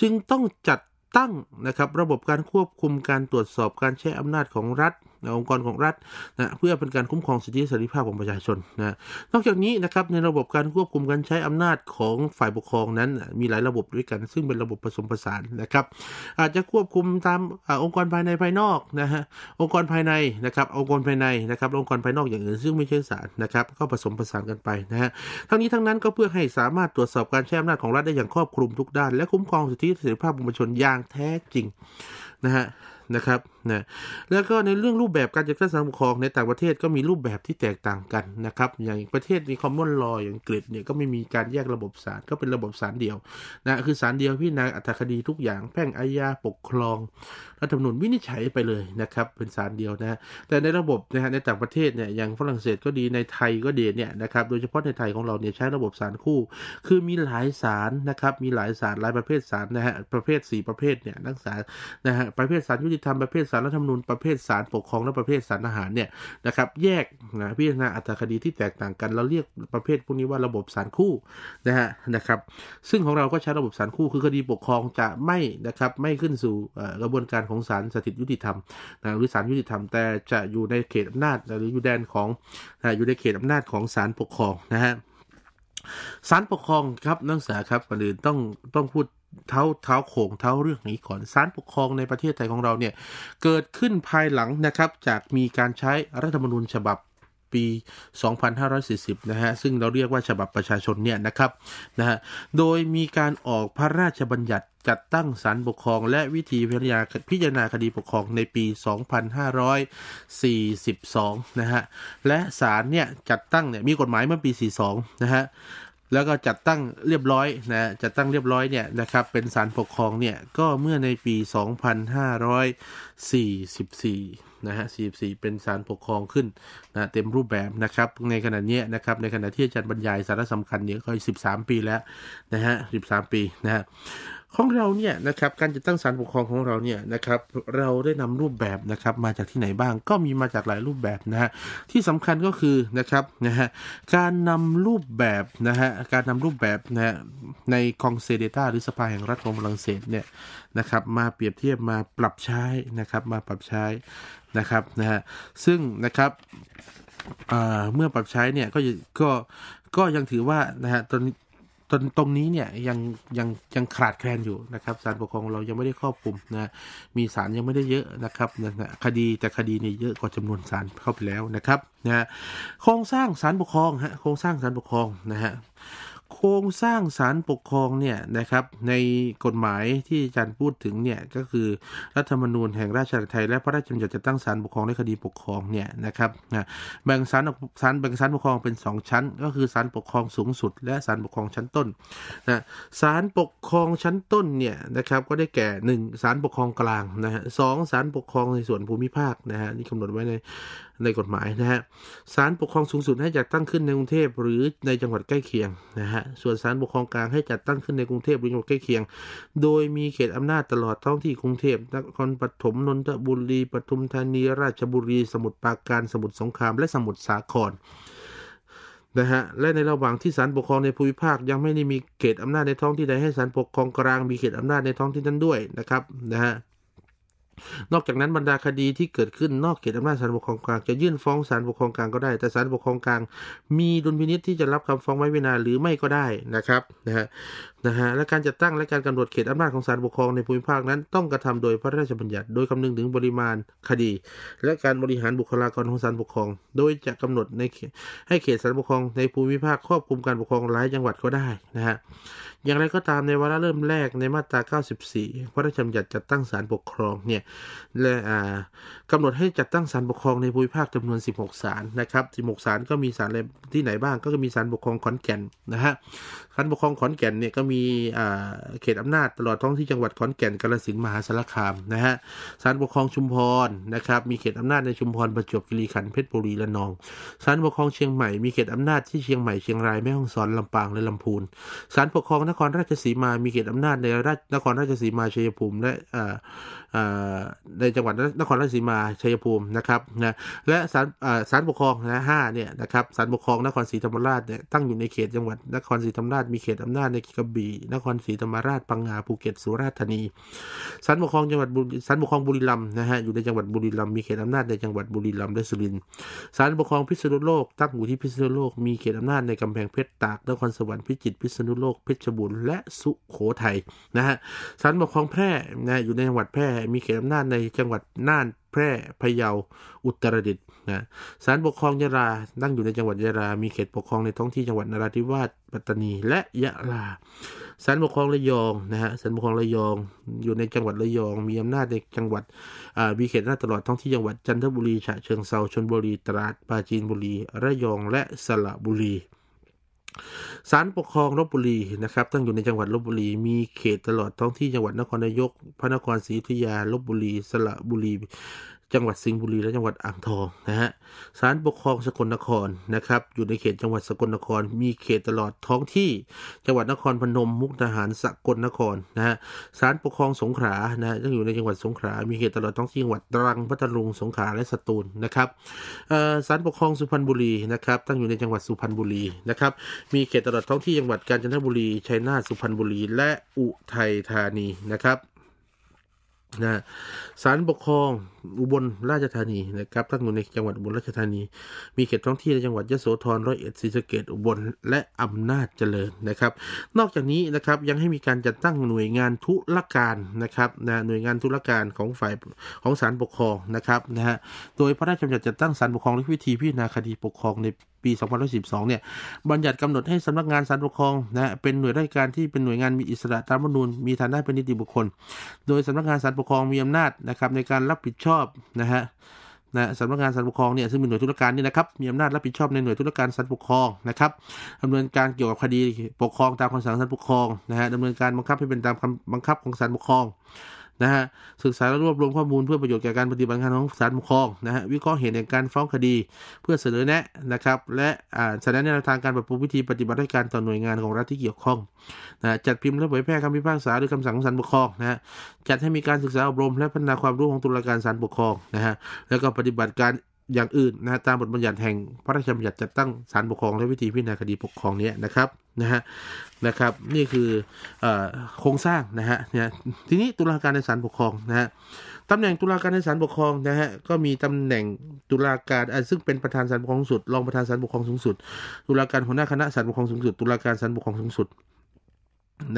จึงต้องจัดตั้งนะครับระบบการควบคุมการตรวจสอบการใช้อำนาจของรัฐนะองค์กรของรัฐนะเพื่อเป็นการคุ้มครองสิทธิเสรีภาพของประชาชนนะนอกจากนี้นะครับในระบบการควบคุมการใช้อำนาจของฝ่ายปกครองนั้นมีหลายระบบด้วยกันซึ่งเป็นระบบผสมผสานนะครับ อาจจะควบคุมตามองค์กรภายในภายนอกนะฮะองค์กรภายในนะครับ องค์กรภายในนะครับ องค์กรภายนอกอย่างอื่นซึ่งไม่ใช่ศาลนะครับ ก็ผสมผสานกันไปนะฮะทั้งนี้ทั้งนั้นก็เพื่อให้สามารถตรวจสอบการใช้อำนาจของรัฐได้อย่างครอบคลุมทุกด้าน และคุ้มครองสิทธิเสรีภาพของประชาชนอย่างแท้จริงนะฮะนะครับนะแล้วก็ในเรื่องรูปแบบการจัดการสังคมปกครองในต่างประเทศก็มีรูปแบบที่แตกต่างกันนะครับอย่างประเทศมีคอมมอนลอยอย่างอังกฤษเนี่ยก็ไม่มีการแยกระบบศาลก็เป็นระบบศาลเดียวนะคือศาลเดียวพิจารณาอัตคดีทุกอย่างแพ่งอาญาปกครองรัฐธรรมนูญวินิจฉัยไปเลยนะครับเป็นศาลเดียวนะแต่ในระบบนะฮะในต่างประเทศเนี่ยอย่างฝรั่งเศสก็ดีในไทยก็ดีเนี่ยนะครับโดยเฉพาะในไทยของเราเนี่ยใช้ระบบศาลคู่ คือมีหลายศาลนะครับมีหลายศาลหลายประเภทศาลนะฮะประเภท 4 ประเภทเนี่ยนักศาลนะฮะประเภทศาลยุติติธรรมประเภทศาลรัฐธรรมนูญประเภทศาลปกครองและประเภทศาลทหารเนี่ยนะครับแยกนะพิจารณาอัตราคดีที่แตกต่างกัน เราเรียกประเภทพวกนี้ว่าระบบศาลคู่นะฮะนะครับซึ่งของเราก็ใช้ระบบศาลคู่ คือคดีปกครองจะไม่นะครับไม่ขึ้นสู่กระบวนการของศาลสถิตยุติธรรมนะหรือศาลยุติธรรมแต่จะอยู่ในเขตอำนาจหรืออยู่แดนของอยู่ในเขตอำนาจของศาลปกครองนะฮะศาลปกครองครับนักศึกษาครับก่อนอื่นต้องต้องพูดเท้าเท้าโขงเท้าเรื่องนี้ก่อนศาลปกครองในประเทศไทยของเราเนี่ยเกิดขึ้นภายหลังนะครับ จากมีการใช้รัฐธรรมนูญฉบับปี 2540นะฮะซึ่งเราเรียกว่าฉบับประชาชนเนี่ยนะครับนะฮะโดยมีการออกพระราชบัญญัติจัดตั้งศาลปกครอง และวิธีพิจารณาพิจารณาคดีปกครองในปี 2542นะฮะและศาลเนี่ยจัดตั้งเนี่ยมีกฎหมายเมื่อปี 42 นะฮะแล้วก็จัดตั้งเรียบร้อยนะจัดตั้งเรียบร้อยเนี่ยนะครับเป็นศาลปกครองเนี่ยก็เมื่อในปี 2544นะฮะ44เป็นศาลปกครองขึ้นนะเต็มรูปแบบนะครับ ในขณะนี้นะครับในขณะที่อาจารย์บรรยายสาระสำคัญเนี่ยก็13 ปีแล้วนะฮะ13ปีนะฮะของเราเนี่ยนะครับการจัดตั้งศาลปกครองของเราเนี่ยนะครับเราได้นำรูปแบบนะครับมาจากที่ไหนบ้างก็มีมาจากหลายรูปแบบนะฮะที่สำคัญก็คือนะครับนะฮะการนำรูปแบบนะฮะการนำรูปแบบนะฮะในคองเซเดต้าหรือสภาแห่งรัฐของฝรั่งเศสเนี่ยนะครับมาเปรียบเทียบมาปรับใช้นะครับมาปรับใช้นะครับนะฮะซึ่งนะครับเมื่อปรับใช้เนี่ยก็ก็ก็ยังถือว่านะฮะตอนตรงตรงนี้เนี่ยยังยังยังขาดแคลนอยู่นะครับศาลปกครองเรายังไม่ได้ครอบคลุมนะมีศาลยังไม่ได้เยอะนะครับคดีแต่คดีนี่เยอะกว่าจำนวนศาลเข้าไปแล้วนะครับนะโครงสร้างศาลปกครองฮะโครงสร้างศาลปกครองนะฮะโครงสร้างศาลปกครองเนี่ยนะครับ ในกฎหมายที่อาจารย์พูดถึงเนี่ยก็คือ รัฐธรรมนูญแห่งราชอาณาจักรไทย และพระราชบัญญัติจัดตั้งศาลปกครองในคดีปกครองเนี่ยนะครับแบ่งศาลศาลแบ่งศาลปกครองเป็น2ชั้น ก็คือศาลปกครองสูงสุดและศาลปกครองชั้นต้นนะศาลปกครองชั้นต้นเนี่ยนะครับ ก็ได้แก่1ศาลปกครองกลางนะฮะสศาลปกครองในส่วนภูมิภาคนะฮะนี่กำหนดไว้ในในกฎหมายนะฮะศาลปกครองสูงสุด ให้จัดตั้งขึ้นในกรุงเทพหรือในจังหวัดใกล้เคียงนะฮะส่วนศาลปกครองกลาง ให้จัดตั้งขึ้นในกรุงเทพหรือจังหวัดใกล้เคียง โดยมีเขตอำนาจตลอดท้องที่กรุงเทพนครปฐมนนทบุรีปทุมธานีราชบุรีสมุทรปราการสมุทรสงครามและสมุทรสาครนะฮะและในระหว่างที่ศาลปกครองในภูมิภาคยังไม่ได้มีเขตอำนาจในท้องที่ใดให้ศาลปกครองกลางมีเขตอำนาจในท้องที่นั้นด้วยนะครับนะฮะนอกจากนั้นบรรดาคดีที่เกิด ขึ้น นอกเขตอำนาจศาลปกครองกลางจะยื่นฟ้องศาลปกครองกลางก็ได้แต่ศาลปกครองกลางมีดุลพินิษที่จะรับคำฟ้องไว้เวลาหรือไม่ก็ได้นะครับนะฮะนะฮะและการจัดตั้ง และการกำหนดเขตอำนาจของศาลปกครองในภูมิภาคนั้น ต้องกระทำโดยพระราชบัญญัติ โดยคำนึงถึงปริมาณคดี และการบริหารบุคลากรของศาลปกครอง โดยจะกำหนดในให้เขตศาลปกครองในภูมิภาคครอบคลุมการปกครองหลายจังหวัดก็ได้นะฮะอย่างไรก็ตามในวาระเริ่มแรกในมาตรา94พระราชบัญญัติจัดตั้งศาลปกครองเนี่ยและกำหนดให้จัดตั้งศาลปกครองในภูมิภาคจำนวน16ศาลนะครับ16ศาลก็มีศาลที่ไหนบ้างก็มีศาลปกครองขอนแก่นนะฮะศาลปกครองขอนแก่นเนี่ยก็มีมีเขตอำนาจตลอดท้องที่จังหวัดขอนแก่นกาฬสินธุ์มหาสารคามนะฮะศาลปกครองชุมพรนะครับมีเขตอำนาจในชุมพรประจวบคีรีขันธ์เพชรบุรีและนองศาลปกครองเชียงใหม่มีเขตอำนาจที่เชียงใหม่เชียงรายแม่ฮ่องสอนลำปางและลำพูนศาลปกครองนครราชสีมามีเขตอำนาจในนครราชสีมาชัยภูมิและในจังหวัดนครราชสีมาชัยภูมินะครับนะและศาลศาลปกครองนะห้าเนี่ยนะครับศาลปกครองนครศรีธรรมราชเนี่ยตั้งอยู่ในเขตจังหวัดนครศรีธรรมราชมีเขตอำนาจในกระบี่นครศรีธรรมราชพังงาภูเก็ตสุราษฎร์ธานีศาลปกครองจังหวัดศาลปกครองบุรีรัมย์นะฮะอยู่ในจังหวัดบุรีรัมย์มีเขตอำนาจในจังหวัดบุรีรัมย์และสุรินทร์ศาลปกครองพิษณุโลกตั้งอยู่ที่พิษณุโลกมีเขตอำนาจในกำแพงเพชรตากนครสวรรค์พิจิตรพิษณุโลกเพชรบุรีและสุโขทัยนะฮะศาลปกครองแพร่นะอยู่ในจังหวัดแพร่มีเขตอำนาจในจังหวัดน่านแพร่พะเยาอุตรดิตถ์นะศาลปกครองยะลาตั้งอยู่ในจังหวัดยะลา มีเขตปกครองในท้องที่จังหวัดนราธิวาสปัตตานี และยะลาศาลปกครองระยองนะฮะศาลปกครองระยองอยู่ในจังหวัดระยอง มีอำนาจในจังหวัดมีเขตหน้าตลอดท้องที่จังหวัดจันทบุรีฉะเชิงเซาชนบุรีตราดปราจีนบุรีระยองและสระบุรีศาลปกครองลบบุรีนะครับตั้งอยู่ในจังหวัดลบบุรีมีเขตตลอดท้องที่จังหวัดนครนายก พระนครศรีอยุธยาลบบุรี สระบุรีจังหวัดสิงห์บุรีและจังหวัดอ่างทองนะฮะ ศาลปกครองสกลนครนะครับ อยู่ในเขตจังหวัดสกลนคร มีเขตตลอดท้องที่จังหวัดนครพนม มุกดาหาร สกลนครนะฮะ ศาลปกครองสงขลา นะฮะ่งอยู่ในจังหวัดสงขลา มีเขตตลอดท้องที่จังหวัดตรัง พัทลุง สงขลา และสตูลนะครับศาลปกครองสุพรรณบุรีนะครับ ตั้งอยู่ในจังหวัดสุพรรณบุรีนะครับ มีเขตตลอดท้องที่จังหวัดกาญจนบุรี ชัยนาท สุพรรณบุรี และอุทัยธานีนะครับ นะ ศาลปกครองอุบลราชธานีนะครับตั้งอยู่ในจังหวัดอุบลราชธานี มีเขตท้องที่ในจังหวัดยโสธรร้อยเอ็ดศรีสะเกดอุบล และอำนาจเจริญนะครับ นอกจากนี้นะครับยังให้มีการจัดตั้งหน่วยงานธุรการนะครับนะหน่วยงานธุรการของฝ่ายของศาลปกครองนะครับนะฮะ โดยพระราชบัญญัติจัดตั้งศาลปกครองและวิธี พิจารณาคดีปกครอง ในปี 2012เนี่ยบัญญัติกำหนดให้สำนักงานสารปกครองนะเป็นหน่วยราชการที่เป็นหน่วยงานมีอิสระตามรัฐมนูญมีฐานะเป็นนิติบุคคล โดยสำนักงานสารปกครองมีอำนาจนะครับในการรับผิดชอบอบนะฮะนะสำนักงานสารปกครองเนี่ยซึ่งเป็นหน่วยธุรการนี่นะครับมีอำนาจรับผิดชอบในหน่วยธุรการสารปกครองนะครับดำเนินการเกี่ยวกับคดีปกครองตามคำสั่งสารปกครองนะฮะดำเนินการบังคับให้เป็นตามคำบังคับของสารปกครองนะฮะศึกษาและรวบรวมข้อมูลเพื่อประโยชน์แก่การปฏิบัติงานของศาลปกครองนะฮะวิเคราะห์เห็นในการฟ้องคดีเพื่อเสนอแนะนะครับและเสนอแนวทางการปรับปรุงวิธีปฏิบัติราชการต่อหน่วยงานของรัฐที่เกี่ยวข้องนะจัดพิมพ์และเผยแพร่คำพิพากษาหรือคำสั่งของศาลปกครองนะฮะจัดให้มีการศึกษาอบรมและพัฒนาความรู้ของตุลาการศาลปกครองนะฮะแล้วก็ปฏิบัติการอย่างอื่นนะตามบทบัญญัติแห่งพระราชบัญญัติจัดตั้งศาลปกครองและวิธีพิจารณาคดีปกครองนี้นะครับนะฮะนะครับนี่คือโครงสร้างนะฮะเนี่ยทีนี้ตุลาการในศาลปกครองนะฮะตำแหน่งตุลาการในศาลปกครองนะฮะก็มีตำแหน่งตุลาการซึ่งเป็นประธานศาลปกครองสูงสุดรองประธานศาลปกครองสูงสุด ตุลาการหัวหน้าคณะศาลปกครองสูงสุด ตุลาการศาลปกครองสูงสุด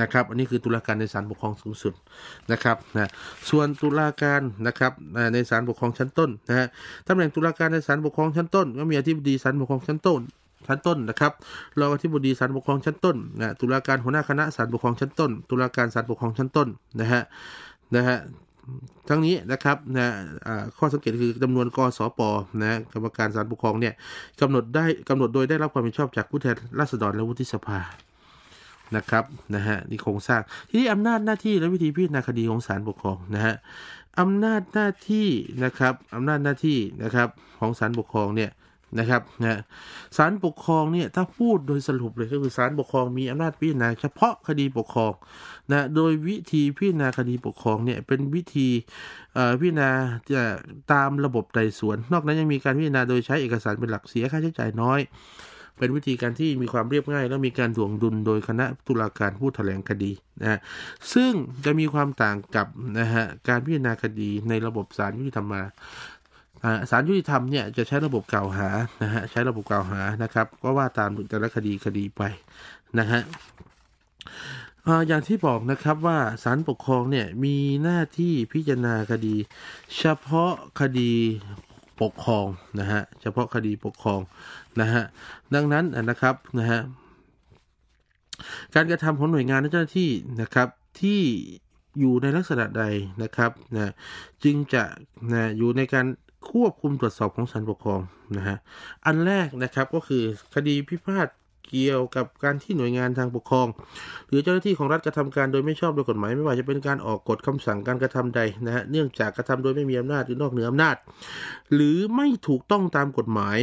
นะครับอันนี้คือตุลาการในศาลปกครองสูงสุดนะครับนะส่วนตุลาการนะครับในศาลปกครองชั้นต้นนะฮะตำแหน่งตุลาการในศาลปกครองชั้นต้นก็มีอธิบดีศาลปกครองชั้นต้นชั้นต้นนะครับรองอธิบดีศาลปกครองชั้นต้นนะตุลาการหัวหน้าคณะศาลปกครองชั้นต้นตุลาการศาลปกครองชั้นต้นนะฮะนะฮะทั้งนี้นะครับนะข้อสังเกตคือจำนวนกสปนะกรรมการศาลปกครองเนี่ยกำหนดได้กำหนดโดยได้รับความผิดชอบจากผู้แทนราษฎรและวุฒิสภานะครับนะฮะนี่โครงสร้างที่อำนาจหน้าที่และวิธีพิจารณาคดีของศาลปกครองนะฮะอำนาจหน้าที่นะครับอำนาจหน้าที่นะครับของศาลปกครองเนี่ยนะครับนะศาลปกครองเนี่ยถ้าพูดโดยสรุปเลยก็คือศาลปกครอง มีอำนาจพิจารณาเฉพาะคดีปกครองนะโดยวิธีพิจารณาคดีปกครองเนี่ยเป็นวิธีพิจารณาตามระบบไต่สวน นอกนั้นยังมีการพิจารณาโดยใช้เอกสารเป็นหลักเสียค่าใช้จ่ายน้อยเป็นวิธีการที่มีความเรียบง่าย และมีการถ่วงดุลโดยคณะตุลาการผู้แถลงคดีนะฮะซึ่งจะมีความต่างกับนะฮะการพิจารณาคดีในระบบศาลยุติธรรมมาศาลยุติธรรมเนี่ยจะใช้ระบบกล่าวหานะฮะใช้ระบบกล่าวหานะครับก็ว่าตามแต่ละคดีคดีไปนะฮะอย่างที่บอกนะครับว่าศาลปกครองเนี่ยมีหน้าที่พิจารณาคดี เฉพาะคดีปกครองนะฮะเฉพาะคดีปกครองนะฮะดังนั้นนะครับนะฮะการกระทำของหน่วยงานและเจ้าหน้าที่นะครับ ที่อยู่ในลักษณะใดนะครับนะจึงจะนะอยู่ในการควบคุมตรวจสอบของศาลปกครองนะฮะอันแรกนะครับก็คือคดีพิพาทเกี่ยวกับการที่หน่วยงานทางปกครอง หรือเจ้าหน้าที่ของรัฐกระทำการโดยไม่ชอบโดยกฎหมายไม่ว่าจะเป็นการออกกฎคำสั่งการกระทำใดนะฮะเนื่องจากกระทำโดยไม่มีอำนาจหรือนอกเหนืออำนาจ หรือไม่ถูกต้องตามกฎหมาย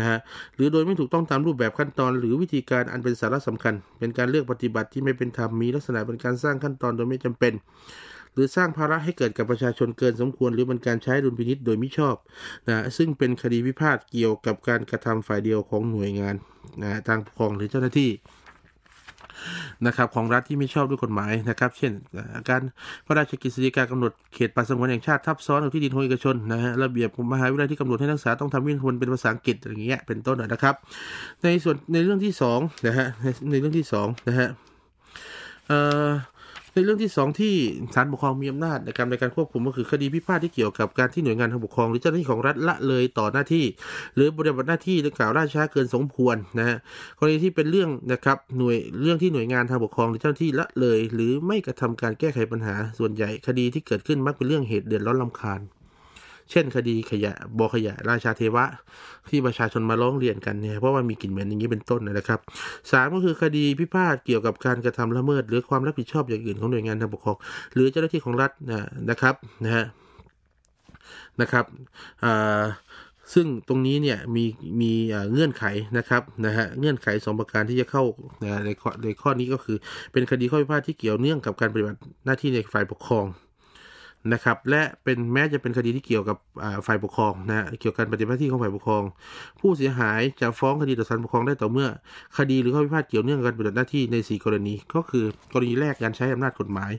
นะฮะหรือโดยไม่ถูกต้องตามรูปแบบขั้นตอน หรือวิธีการอันเป็นสาระสำคัญ เป็นการเลือกปฏิบัติที่ไม่เป็นธรรมมีลักษณะเป็นการสร้างขั้นตอนโดยไม่จำเป็นหรือสร้างภาระให้เกิดกับประชาชนเกินสมควรหรือเป็นการใช้ดุลพินิษโดยมิชอบนะซึ่งเป็นคดีพิพาทเกี่ยวกับการกระทำฝ่ายเดียวของหน่วยงานนะทางปกครองหรือเจ้าหน้าที่นะครับของรัฐที่ไม่ชอบด้วยกฎหมายนะครับ เช่นการพระราชกิจสิการกำหนดเขตป่าสงวนแห่งชาติทับซ้อนกับที่ดินของเอกชนนะฮะระเบียบมหาวิทยาลัยที่กำหนดให้นักศึกษาต้องทำวิทยานเป็นภาษาอังกฤษอย่างเงี้ยเป็นต้นนะครับ ในส่วนในเรื่องที่2นะฮะในเรื่องที่2นะฮะเอ่อในเรื่องที่ 2 ที่ศาลปกครองมีอำนาจในการในการควบคุมก็คือคดีพิพาทที่เกี่ยวกับการที่หน่วยงานทางปกครอง หรือเจ้าหน้าที่ของรัฐละเลยต่อหน้าที่ หรือบริบัติหน้าที่ดังกล่าวล่าช้าเกินสมควรนะฮะกรณีที่เป็นเรื่องนะครับหน่วยเรื่องที่หน่วยงานทางปกครองหรือเจ้าหน้าที่ละเลย หรือไม่กระทำการแก้ไขปัญหาส่วนใหญ่ คดีที่เกิดขึ้นมักเป็นเรื่องเหตุ เดือดร้อนลำคาญเช่นคดี ขยะบอ ขยะราชาเทวะที่ประชาชนมาร้องเรียนกันเนี่ยเพราะว่ามีกลิ่นเหม็นอย่างนี้เป็นต้นนะครับสามก็คือคดีพิพาทเกี่ยวกับการกระทำละเมิดหรือความรับผิดชอบ อย่างอื่นของหน่วยงานทางปกครอง หรือเจ้าหน้าที่ของรัฐนะครับนะฮะนะครับซึ่งตรงนี้เนี่ยมีมีเงื่อนไขนะครับนะฮะเงื่อนไขสองประการที่จะเข้าในข้อในข้อนี้ก็คือเป็นคดีข้อพิพาทที่เกี่ยวเนื่องกับการปฏิบัติหน้าที่ในฝ่ายปกครองนะครับและเป็นแม้จะเป็นคดีที่เกี่ยวกับฝ่ายปกครองนะเกี่ยวกับปฏิบัติหน้าที่ของฝ่ายปกครอง ผู้เสียหายจะฟ้องคดีต่อศาลปกครองได้ต่อเมื่อ คดีหรือข้อพิพาทเกี่ยวเนื่องกับการปฏิบัติหน้าที่ใน 4 กรณี ก็คือกรณีแรกการใช้อำนาจกฎหมาย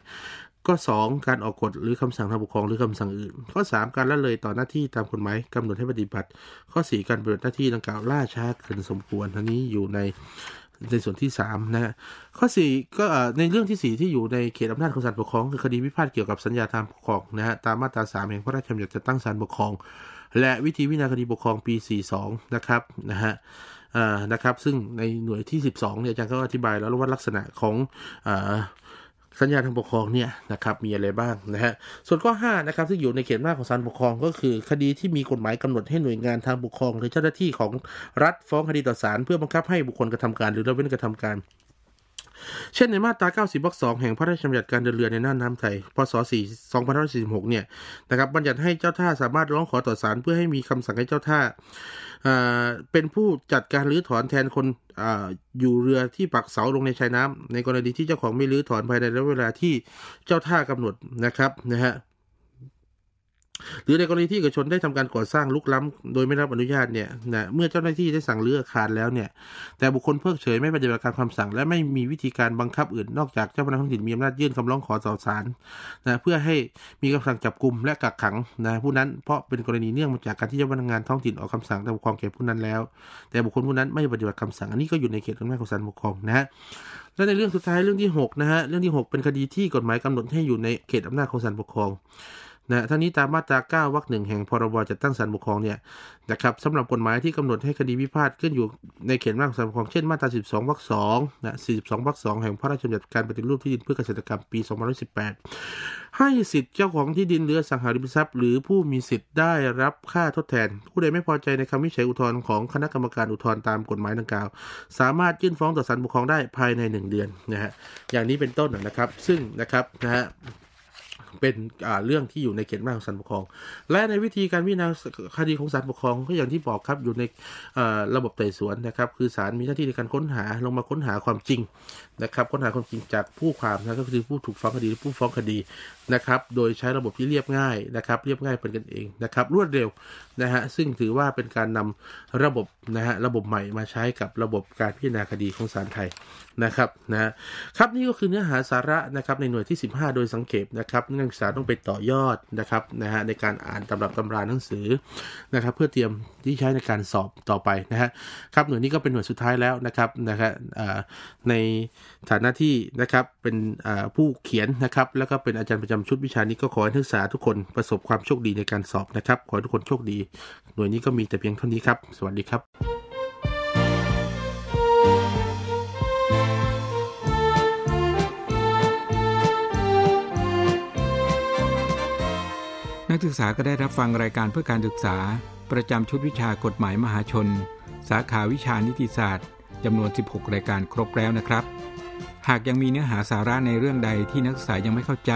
ก็2การออกกฎหรือคำสั่งทางปกครองหรือคำสั่งอื่นข้อ3การละเลยต่อหน้าที่ตามกฎหมายกำหนดให้ปฏิบัติ ข้อ 4 การปฏิบัติหน้าที่ดังกล่าวล่าช้าเกินสมควรทั้งนี้อยู่ในในส่วนที่ 3 นะฮะข้อ4ก็ในเรื่องที่ 4 ที่อยู่ในเขตอำนาจของศาลปกครอง คือคดีพิพาทเกี่ยวกับสัญญาตามปกครองนะฮะตามมาตรา3แห่งพระราชบัญญัติจัดตั้งศาลปกครอง และวิธีวินาคดีปกครองปี 42นะครับนะฮะนะครับ ซึ่งในหน่วยที่ 12 เนี่ยอาจารย์ก็อธิบายแล้วว่าลักษณะของอสัญญาทางปกครองเนี่ยนะครับมีอะไรบ้างนะฮะส่วนข้อ5นะครับที่อยู่ในเขตหน้าของศาลปกครอง ก็คือคดีที่มีกฎหมายกำหนดให้หน่วยงานทางปกครอง หรือเจ้าหน้าที่ของรัฐฟ้องคดีต่อศาลเพื่อบังคับให้บุคคลกระทำการ หรือละเว้นกระทำการเช่นในมาตรา90วรรค2แห่งพระราชบัญญัติการเดินเรือในน่านน้ำไทย พศ4 2546 เนี่ยนะครับบัญญัติให้เจ้าท่าสามารถร้องขอต่อศาลเพื่อให้มีคำสั่งให้เจ้าท่า เป็นผู้จัดการรื้อถอนแทนคนออยู่เรือที่ปักเสาลงในชายน้ำ ในกรณีที่เจ้าของไม่รื้อถอนภายในระยะเวลาที่เจ้าท่ากำหนดนะครับนะฮะหรือในกรณีที่เอกชนได้ทำการก่อสร้างลุกล้ำ โดยไม่รับอนุญาตเนี่ยนะเมื่อเจ้าหน้าที่ได้สั่งเรื่ออาคารแล้วเนี่ยแต่บุคคลเพิกเฉยไม่ปฏิบัติการคำสั่งและไม่มีวิธีการบังคับอื่นนอกจากเจ้าพนักท้องถิ่นมีอำนาจยื่นคำร้องขอสออสารนะเพื่อให้มีคำสั่งจับกลุ่มและกักขังนะผู้นั้น เพราะเป็นกรณีเนื่องมาจากการที่เจ้าพนักงานท้องถิ่นออกคำสั่งแต่มปกครองแก่ผู้นั้นแล้ว แต่บุคคลผู้นั้นไม่ปฏิบัติคำสั่งอันนี้ก็อยู่ในเขตอำนาจของศาลปกครองนะและในเรื่องสุดท้ายเรื่องที่6นะฮะเรื่องที่ 6 เป็นคดีที่กฎหมายกำหนดให้อยู่ในเขตอำนาจของศาลปกครองนะทั้งนี้ตามมาตรา 9 วรรคหนึ่งแห่งพรบจัดตั้งศาลปกครองเนี่ยนะครับสำหรับกฎหมายที่กำหนดให้คดีพิพาทขึ้นอยู่ในเขตร่างศาลปกครองเช่นมาตรา 12 วรรค2นะ 42 วรรค2แห่งพระราชบัญญัติการปฏิรูปที่ดินเพื่อเกษตรกรรมปี 2518 ให้สิทธิ์เจ้าของที่ดินเรือสังหาริมทรัพย์หรือผู้มีสิทธิ์ได้รับค่าทดแทน ผู้ใดไม่พอใจในคำวิจัยอุทธรณ์ของคณะกรรมการอุทธรณ์ตามกฎหมายดังกล่าว สามารถยื่นฟ้องต่อศาลปกครองได้ภายใน 1 เดือนนะฮะอย่างนี้เป็นต้นนะครับ ซึ่งนะครับนะฮะเป็นเรื่องที่อยู่ในเขตอำนาจของศาลปกครอง และในวิธีการพิจารณาคดีของศาลปกครองก็อย่างที่บอกครับอยู่ในระบบไต่สวนนะครับ คือศาลมีหน้าที่ในการค้นหาลงมาค้นหาความจริงนะครับค้นหาความจริงจากผู้ความนะก็คือผู้ถูกฟ้องคดีหรือผู้ฟ้องคดีนะครับ โดยใช้ระบบที่เรียบง่ายนะครับ เรียบง่ายเป็นกันเองนะครับรวดเร็วนะฮะซึ่งถือว่าเป็นการนำระบบนะฮะระบบใหม่มาใช้กับระบบการพิจารณาคดีของศาลไทยนะครับนะครับ นี่ก็คือเนื้อหาสาระนะครับในหน่วยที่ 15 โดยสังเกตนะครับเนื่องศึกษาต้องไปต่อยอดนะครับนะฮะในการอ่านตำรับตำราหนังสือนะครับ เพื่อเตรียมที่ใช้ในการสอบต่อไปนะฮะครับหน่วยนี้ก็เป็นหน่วยสุดท้ายแล้วนะครับนะฮะในฐานะที่นะครับเป็นผู้เขียนนะครับ แล้วก็เป็นอาจารย์ประจำชุดวิชานี้ก็ขอให้นักศึกษาทุกคนประสบความโชคดีในการสอบนะครับขอให้ทุกคนโชคดี หน่วยนี้ก็มีแต่เพียงเท่านี้ครับ สวัสดีครับนักศึกษาก็ได้รับฟังรายการเพื่อการศึกษา ประจำชุดวิชากฎหมายมหาชน สาขาวิชานิติศาสตร์จำนวน 16 รายการครบแล้วนะครับ หากยังมีเนื้อหาสาระในเรื่องใดที่นักศึกษายังไม่เข้าใจ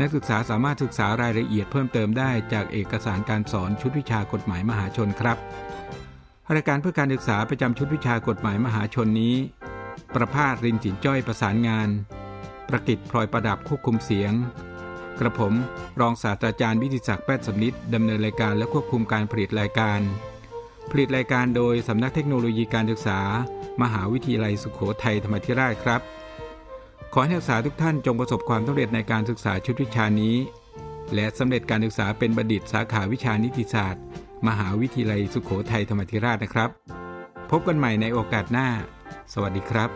นักศึกษาสามารถศึกษารายละเอียดเพิ่มเติมได้ จากเอกสารการสอนชุดวิชากฎหมายมหาชนครับรายการเพื่อการศึกษาประจำชุดวิชากฎหมายมหาชนนี้ ประภาสรินสินจ้อยประสานงาน ประกิตพลอยประดับควบคุมเสียงกระผม รองศาสตราจารย์วิทิศักดิ์แป้นสำนิดดำเนินรายการและควบคุมการผลิตรายการ ผลิตรายการโดยสำนักเทคโนโลยีการศึกษา มหาวิทยาลัยสุขโขทัยธรรมธิราชครับ ขอให้นักศึกษาทุกท่านจงประสบความสำเร็จในการศึกษาชุดวิชานี้ และสำเร็จการศึกษาเป็นบัณฑิตสาขาวิชานิติศาสตร์ มหาวิทยาลัยสุขโขทัยธรรมธิราชนะครับ พบกันใหม่ในโอกาสหน้า สวัสดีครับ